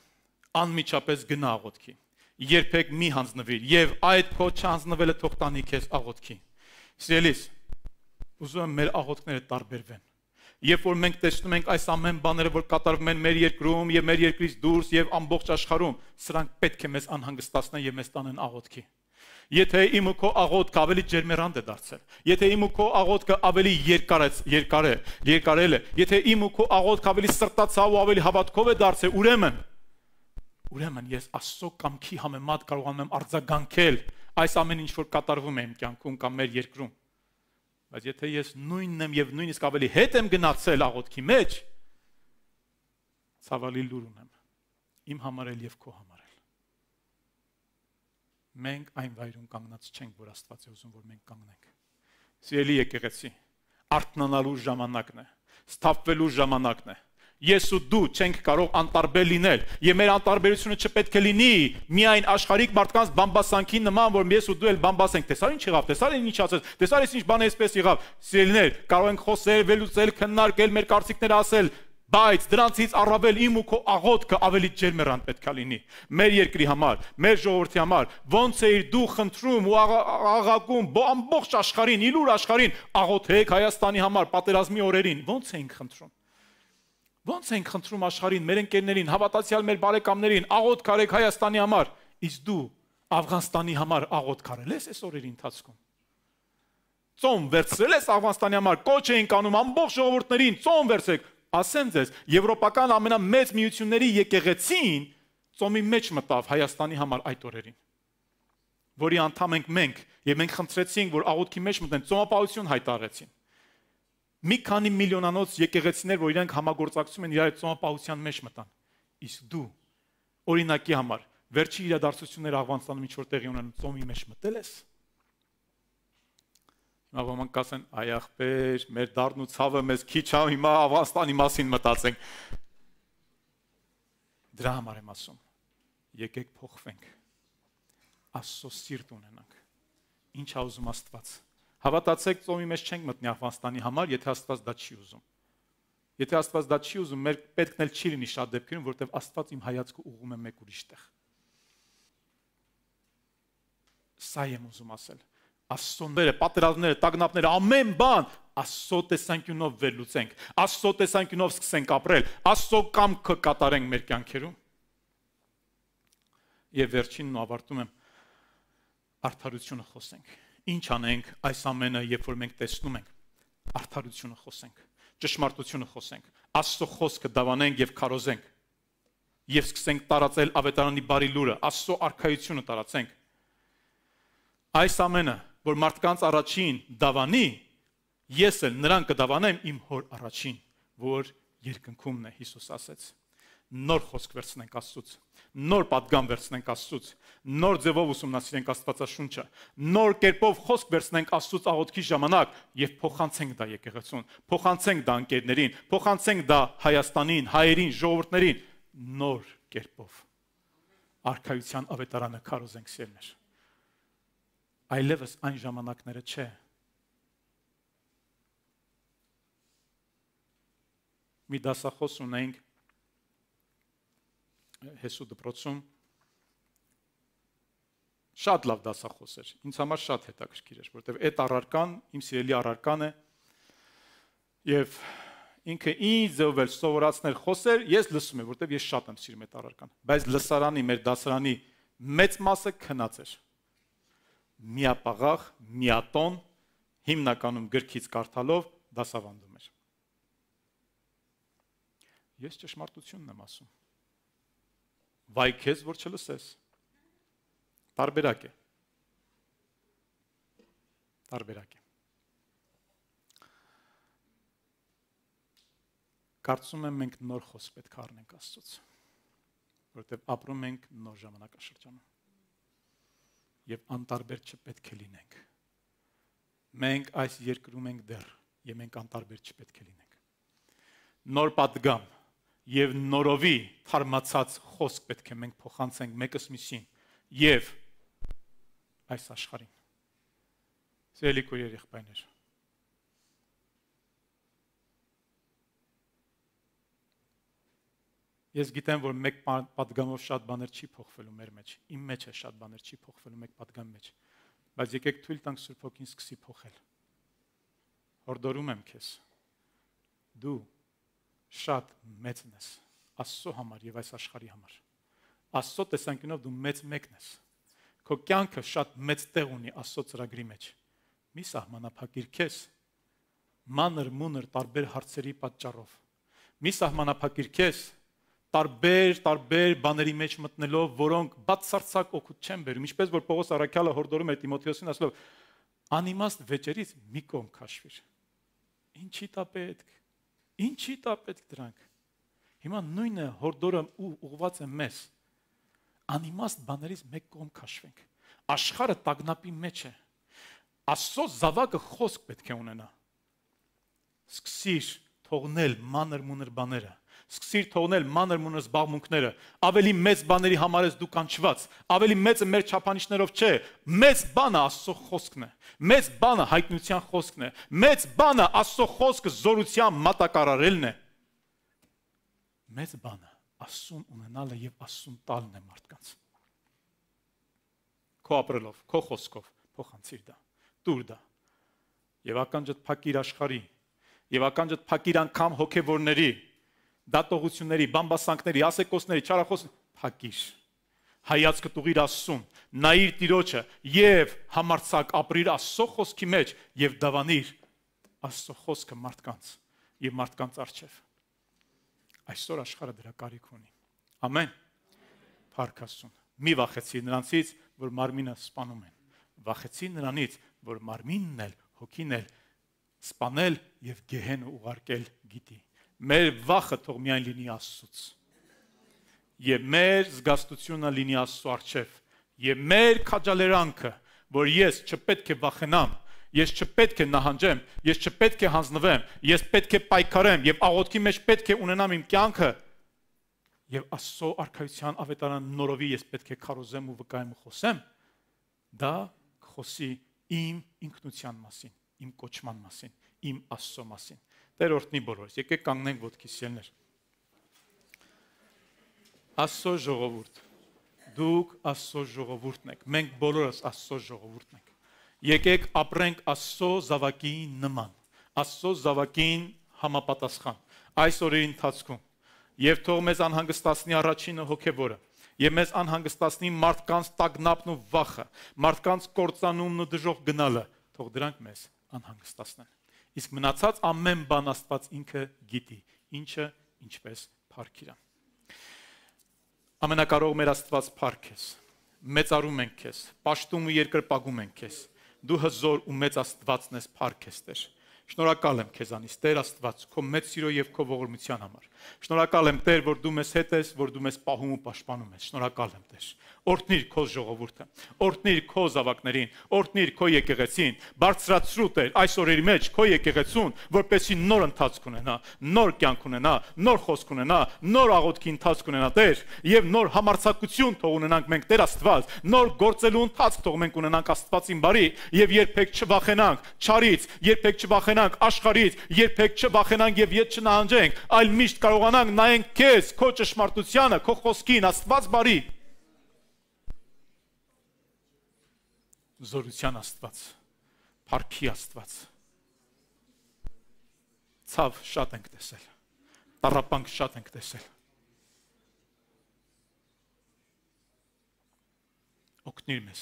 Անմիջապես գնա աղոթքի։ Երբեք մի հանձնվիր եւ այդ փոչ հանձնվելը թող տանի քեզ աղոթքի։ Սիրելիս, Ուզում եմ մեր աղոթքները տարբերվեն։ Երբ որ մենք տեսնում ենք այս ամեն բաները, որ կատարվում են մեր երկրում եւ մեր երկրից դուրս եւ ամբողջ աշխարհում, սրանք պետք է մեզ անհանգստացնեն եւ մեզ տանեն աղոթքի։ Եթե իմ ու քո աղոթքը ավելի ջերմերանդ է դարձել, եթե իմ ու քո աղոթքը ավելի երկար է, երկար է, երկարել է, եթե իմ ու քո աղոթքը ավելի սրտացավ ու ավելի հավատքով է դարձել, ուրեմն ուրեմն ես Աստծո կամքի համեմատ կարողանում եմ արձագանքել այս ամեն ինչ որ կատարվում է իմ կյանքում կամ մեր երկրում։ Բայց եթե ես նույնն եմ եւ նույնիսկ ավելի հետ եմ գնացել աղոթքի մեջ, ցավալի լուր ունեմ։ Իմ համար էլ եւ քո համար էլ։ Մենք այն վայրում կանգնած չենք, որ Աստված է ուզում, որ մենք կանգնենք։ Սիրելի եկեղեցի, արթնանալու ժամանակն է, սթափվելու ժամանակն է։ ժամանակ ես ու դու չենք կարող անտարբեր լինել եւ մեր անտարբերությունը չպետք է լինի միայն աշխարհիկ մարդկանց բամբասանքի նման որ ես ու դու էլ բամբասենք տեսար ինչ եղավ տեսար ինչ ասես տեսար ես ինչ բան է այսպես եղավ սիրելիներ կարող ենք խոսել վերլուծել քննարկել մեր կարծիքները ասել բայց դրանցից առավել իմ ու քո աղոթքը ավելի ջերմերան պետքա լինի մեր երկրի համար, մեր ժողովրդի համար։ Ոնց էիր դու խնդրում ու աղաղակում ամբողջ աշխարհին, իլուր աշխարհին աղոթեք Հայաստանի համար պատերազմի օրերին։ Ոնց էինք խնդրում։ Ոնց ենք խնդրում աշխարհին, մեր ընկերներին, հավատացյալ մեր բարեկամներին աղոտ կարեք Հայաստանի համար, իսկ դու Աфghanստանի համար աղոտ կարել ես այս օրերի ընթացքում։ Ծոմ վերցրել ես Աфghanստանի համար, կոչ էին կանում ամբողջ ժողովուրդներին, ծոմ վերցեք, ասեմ ձեզ, եվրոպական ամենամեծ միությունների եկեղեցին ծոմի մեջ մտավ Հայաստանի համար այդ օրերին որի անդամ ենք մենք եւ մենք խնդրեցինք որ աղոթքի մեջ մտնեն ծոմապահություն հայտարարեցին մի քանի միլիոնանոց եկեղեցիներ, որ իրենք համագործակցում են իրար ծոմապահության մեջ մտան։ Իսկ դու օրինակի համար վերջի իրադարձությունները Աղվանստանում ինչ որ տեղի ունեն ծոմի մեջ մտել ես։ Հիմա ոմանք կասեն, այ ախպեր, մեր դառն ու ցավը մեզ քիչ հա հիմա Աղվանստանի մասին մտածենք։ Դրա համար եմ ասում։ Եկեք փոխվենք։ Աստծո սիրտ ունենանք։ Ինչ ա ուզում Աստված Հավատացեք, ծոմի մեջ չենք մտնի Աֆղանստանի համար, եթե Աստված դա չի ուզում։ Եթե Աստված դա չի ուզում, մեր պետքն էլ չի լինի շատ դեպքերում, որովհետև Աստված իմ հայացքը ուղում է մեկ ուրիշ տեղ։ Սա եմ ուզում ասել։ Աստծոները, պատերազմները, տագնապները, ամեն բան Աստծո տեսանկյունով վերլուծենք, Աստծո տեսանկյունով սկսենք ապրել, Աստծո կամքը կատարենք մեր կյանքերում։ Եվ վերջինն ու ավարտում եմ արդարությունը խոսենք ինչ անենք այս ամենը, երբ որ մենք տեսնում ենք արդարությունը խոսենք, ճշմարտությունը խոսենք, Աստծո խոսքը դավանենք եւ քարոզենք եւ սկսենք տարածել ավետարանի բարի լուրը, Աստծո արքայությունը տարածենք։ Այս ամենը, որ մարդկանց առաջին դավանի, ես էլ նրան կդավանեմ իմ հոր առաջին, որ երկնքումն է Հիսուս ասաց նոր խոսք վերցնենք Աստծուց, նոր падգամ վերցնենք Աստծուց, նոր ձևով ուսումնասիրենք Աստվածաշունչը, նոր կերպով խոսք վերցնենք Աստծուց աղոթքի ժամանակ եւ փոխանցենք դա եկեղեցուն, փոխանցենք դա ընկերներին, փոխանցենք դա Հայաստանին, հայերին, ժողովուրդներին նոր կերպով։ Արքայության ավետարանը քարոզենք սիրներ։ Այլևս այն ժամանակները չէ, մի դասախոս ունենք Հեսու դպրոցում շատ լավ դասախոս էր։ Ինձ համար շատ հետաքրքիր էր, որովհետև այդ առարկան իմ սիրելի առարկան է եւ ինքը ինձ ով էլ սովորածներ խոսեր, ես լսում եմ, որովհետև ես շատ եմ սիրում այդ առարկան։ Բայց լսարանի, մեր դասարանի մեծ մասը քնած էր։ Միապաղաղ, միատոն, հիմնականում գրքից կարդալով դասավանդում էր։ Ես ճշմարտությունն եմ ասում։ Վայ քեզ, որ չլսես։ Տարբերակ է։ Տարբերակ է։ Կարծում եմ մենք նոր խոսք պետք է առնենք Աստծոց, որովհետև ապրում ենք նոր ժամանակաշրջանում եւ անտարբեր չպետք է լինենք։ Մենք այս երկրում ենք դեռ, եւ մենք անտարբեր չպետք է լինենք։ Նոր падգամ եւ նորովի թարմացած խոսք պետք է մենք փոխանցենք մեկս մյուսին եւ այս աշխարհին։ Սիրելի քույրեր, եղբայրներ։ Ես գիտեմ, որ մեկ падգամով շատ բաներ չի փոխվելու մեր մեջ։ Իմ մեջ է շատ բաներ չի փոխվելու մեկ падգամի մեջ։ Բայց եկեք թույլ տանք Սուրբ Հոգին սկսի փոխել։ Հորդորում եմ քեզ։ Դու շատ մեծն ես Աստծո համար եւ այս աշխարհի համար։ Աստծո տեսանկյունով դու մեծ մեկն ես։ Քո կյանքը շատ մեծ տեղ ունի Աստծո ծրագրի մեջ։ Մի սահմանափակիր քեզ մանր մունր տարբեր հարցերի պատճառով։ Մի սահմանափակիր քեզ տարբեր տարբեր բաների մեջ մտնելով, որոնք բացարձակ օգուտ չեն բերում, ինչպես որ Պողոս Արաքյալը հորդորում է Տիմոթեոսին ասելով անիմաստ վեճերից մի կողմ քաշվիր։ Ինչի՞ տա պետք Ինչի՞ տա պետք դրանք։ Հիմա նույնը հորդորը ու ուղված է մեզ։ Անիմաստ բաներից մեկ կողմ քաշվենք։ Աշխարհը տագնապի մեջ է։ Աստծո զավակը խոսք պետք է ունենա։ Սկսիր թողնել մանր մունր բաները Սկսիր թողնել մանր մունը զբաղմունքները։ Ավելի մեծ բաների համար ես դու կանչված։ Ավելի մեծը մեր չափանիշներով չէ։ Մեծ բանը Աստծո խոսքն է։ Մեծ բանը հայտնության խոսքն է։ Մեծ բանը Աստծո խոսքը զորության մատակարարելն է։ Մեծ բանը Աստուն ունենալը եւ Աստուն տալն է մարդկանց։ Քո ապրելով, քո խոսքով փոխանցիր դա։ Տուր դա։ Եվ ականջդ փակիր աշխարհի, եւ ականջդ փակիր անգամ հոգեվորների, դատողությունների, բամբասանքների, ասեկոսների, չարախոսների փակիր։ Հայացքը տուղիր Աստծուն, նայիր Տիրոջը եւ համարցակ ապրիր Աստծո խոսքի մեջ եւ դավանիր Աստծո խոսքը մարդկանց եւ մարդկանց արչեւ։ Այսօր աշխարհը դրա կարիք ունի։ Ամեն։ Փառք Աստծուն։ Մի վախեցի նրանցից, որ մարմինը սپانում են։ Վախեցի նրանից, որ մարմինն էլ, հոգին էլ սپانել եւ գեհեն ուղարկել գիտի։ Մեր վախը թող միայն լինի Աստծոց։ Եվ մեր զգաստությունը լինի Աստծո արչև։ Եվ մեր քաջալերանքը, որ ես չպետք է վախենամ, ես չպետք է նահանջեմ, ես չպետք է հանձնվեմ, ես պետք է պայքարեմ եւ աղոթքի մեջ պետք է ունենամ իմ կյանքը եւ Աստծո արքայության ավետարան նորովի ես պետք է քարոզեմ ու վկայեմ ու խոսեմ, դա խոսի իմ ինքնության մասին, իմ կոչման մասին, իմ Աստծո մասին։ Տեր օրհնի բոլորս։ Եկեք կանգնենք ոտքիս ելներ։ Աստծո ժողովուրդ։ Դուք Աստծո ժողովուրդն եք։ Մենք բոլորս Աստծո ժողովուրդն ենք։ Եկեք ապրենք Աստծո զավակի նման, Աստծո զավակին համապատասխան այս օրերի ընթացքում։ Եվ թող մեզ անհանգստացնի առաջինը հոգևորը, եւ մեզ անհանգստացնի մարդկանց տագնապն ու վախը, մարդկանց կործանումն ու դժոխ գնալը, թող դրանք մեզ անհանգստացնեն։ Իսկ մնացած ամեն բան Աստված ինքը գիտի, ինչը ինչպես փարքիրա։ Ամենակարող մեր Աստված փարք ես։ Մեծարում ենք քեզ, ճաշտում ու երկրպագում ենք քեզ։ Դու հզոր ու մեծ Աստվածն ես, փարք ես Տեր։ Շնորհակալ եմ քեզանից, Տեր Աստված, քո մեծ սիրո եւ քո ողորմության համար։ Շնորհակալ եմ Տեր, որ դու մեզ հետ ես, որ դու մեզ պահում ու պաշտպանում ես։ Շնորհակալ եմ Տեր։ Օրհնիր քո ժողովուրդը, օրհնիր քո զավակներին, օրհնիր քո եկեղեցին, բարձրացրու Տեր այս օրերի մեջ քո եկեղեցուն, որպեսզի նոր ընթացք ունենա, նոր կյանք ունենա, նոր խոսք ունենա, նոր աղոթքի ընթացք ունենա Տեր, եւ նոր համարձակություն թող ունենանք մենք Տեր Աստված, նոր գործելու ընթացք թող մենք ունենանք Աստվածին բարի եւ երբեք չվախենանք չարից, երբեք չվախենանք աշխարից, երբեք չվախենանք եւ յետ չնահանջենք, այլ միշտ կարողանանք նայենք քեզ, քո ճշմարտությանը, քո խոսքին, Աստված բարի։ Զորության Աստված, Փառքի Աստված։ Ցավ շատ ենք տեսել։ Տարապանք շատ ենք տեսել։ Օգնիր մեզ,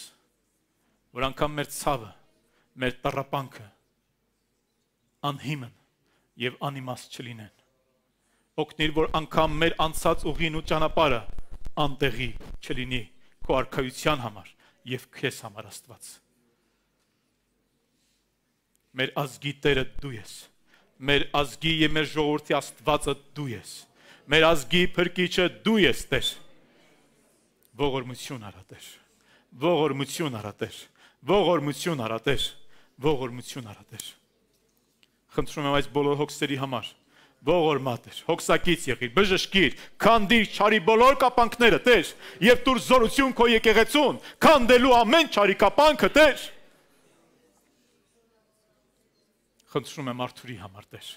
որ անգամ մեր ցավը, մեր տարապանքը անհիմն եւ անիմաստ չլինեն օգնիր, որ անգամ մեր անցած ուղին ու ճանապարհը անտեղի չլինի քո արքայության համար եւ քեզ համար Աստված։ Մեր ազգի Տերը դու ես։ Մեր ազգի եւ մեր ժողովրդի Աստվածը դու ես։ Մեր ազգի փրկիչը դու ես, Տեր։ Ողորմություն արա, Տեր։ Ողորմություն արա, Տեր։ Ողորմություն արա, Տեր։ Ողորմություն արա, Տեր։ Խնդրում եմ այս բոլոր հոգսերի համար ողորմատ էր, հոգսակից եղիր, բժշկիր, քանդիր ճարի բոլոր կապանքները, Տեր, եւ դուր զորություն քո եկեղեցուն, քանդելու ամեն ճարի կապանքը, Տեր։ Խնդրում եմ Արթուրի համար, Տեր։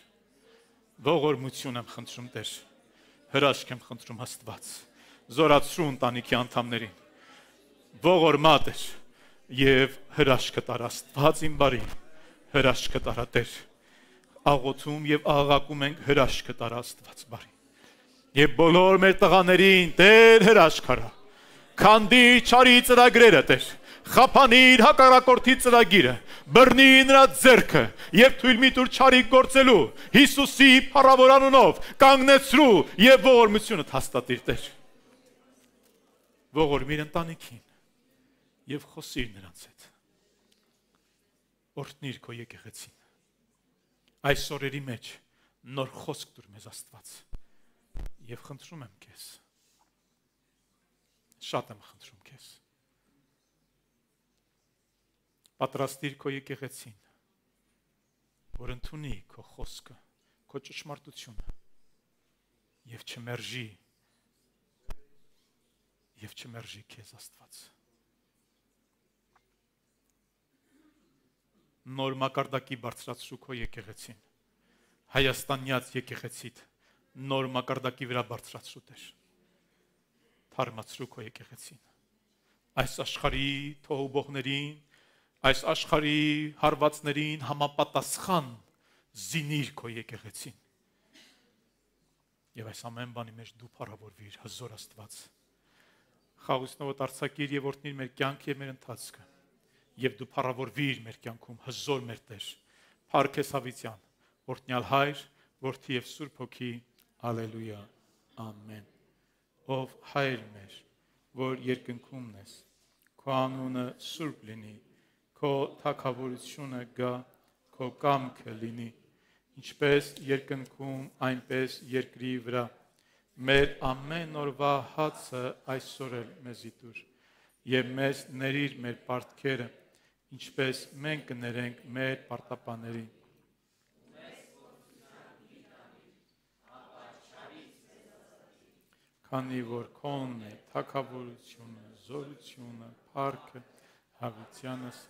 Ողորմություն եմ խնդրում, Տեր։ Հրաշք եմ խնդրում Աստված։ Զորացրու ընտանիքի անդամներին։ Ողորմատ էր եւ հրաշք տար Աստված իմ բարին, հրաշք տարա Տեր աղոթում եւ աղաղակում ենք հրաշքը տար Աստված բարի։ Եվ բոլոր մեր տղաներին Տեր հրաշքարա։ Քանդի ճարի ծրագրերը Տեր։ Խափանիր հակառակորդի ծրագիրը, բռնի նրա ձեռքը եւ թույլ մի տուր ճարի գործելու Հիսուսի փառավորանունով կանգնեցրու եւ ողորմությունը հաստատիր Տեր։ Ողորմ իր ընտանիքին եւ խոսիր նրանց հետ։ Օրհնիր քո եկեղեցին այս օրերի մեջ նոր խոսք դուր մեզ Աստված։ Եվ խնդրում եմ քեզ։ Շատ եմ խնդրում քեզ։ Պատրաստիր քո եկեղեցին, որ ընդունի քո խոսքը, քո ճշմարտությունը եւ չմերժի եւ չմերժի քեզ Աստված։ նոր մակարդակի բարձրացրու քո եկեղեցին։ Հայաստանյաց եկեղեցիդ նոր մակարդակի վրա բարձրացրու Տեր։ Թարմացրու քո եկեղեցին։ Այս աշխարհի թողուբողներին, այս աշխարհի հարվածներին համապատասխան զինիր քո եկեղեցին։ Եվ այս ամեն բանի մեջ դու փառավորվիր հզոր Աստված։ Խաղուսնովդ արցակիր եւ օրհնիր մեր կյանքը եւ մեր ընթացքը եւ դու փառավորվիր մեր կյանքում հզոր մեր Տեր։ Փառք է Սավիթյան, օրհնյալ Հայր, Որդի եւ Սուրբ Հոգի։ Հալելույա։ Ամեն։ Ով Հայր մեր, որ երկնքումն ես, քո անունը սուրբ լինի, քո թակավորությունը գա, քո կամքը լինի, ինչպես երկնքում, այնպես երկրի վրա։ Մեր ամեն օրվա հացը այսօր էլ մեզ իդուր, եւ մեզ ներիր մեր պարտքերը, մեր ինչպես մենք կներենք մեր պարտապաներին։ Քանի որ քոնն է թակավորությունը, զորությունը, փառքը, հավիտյանս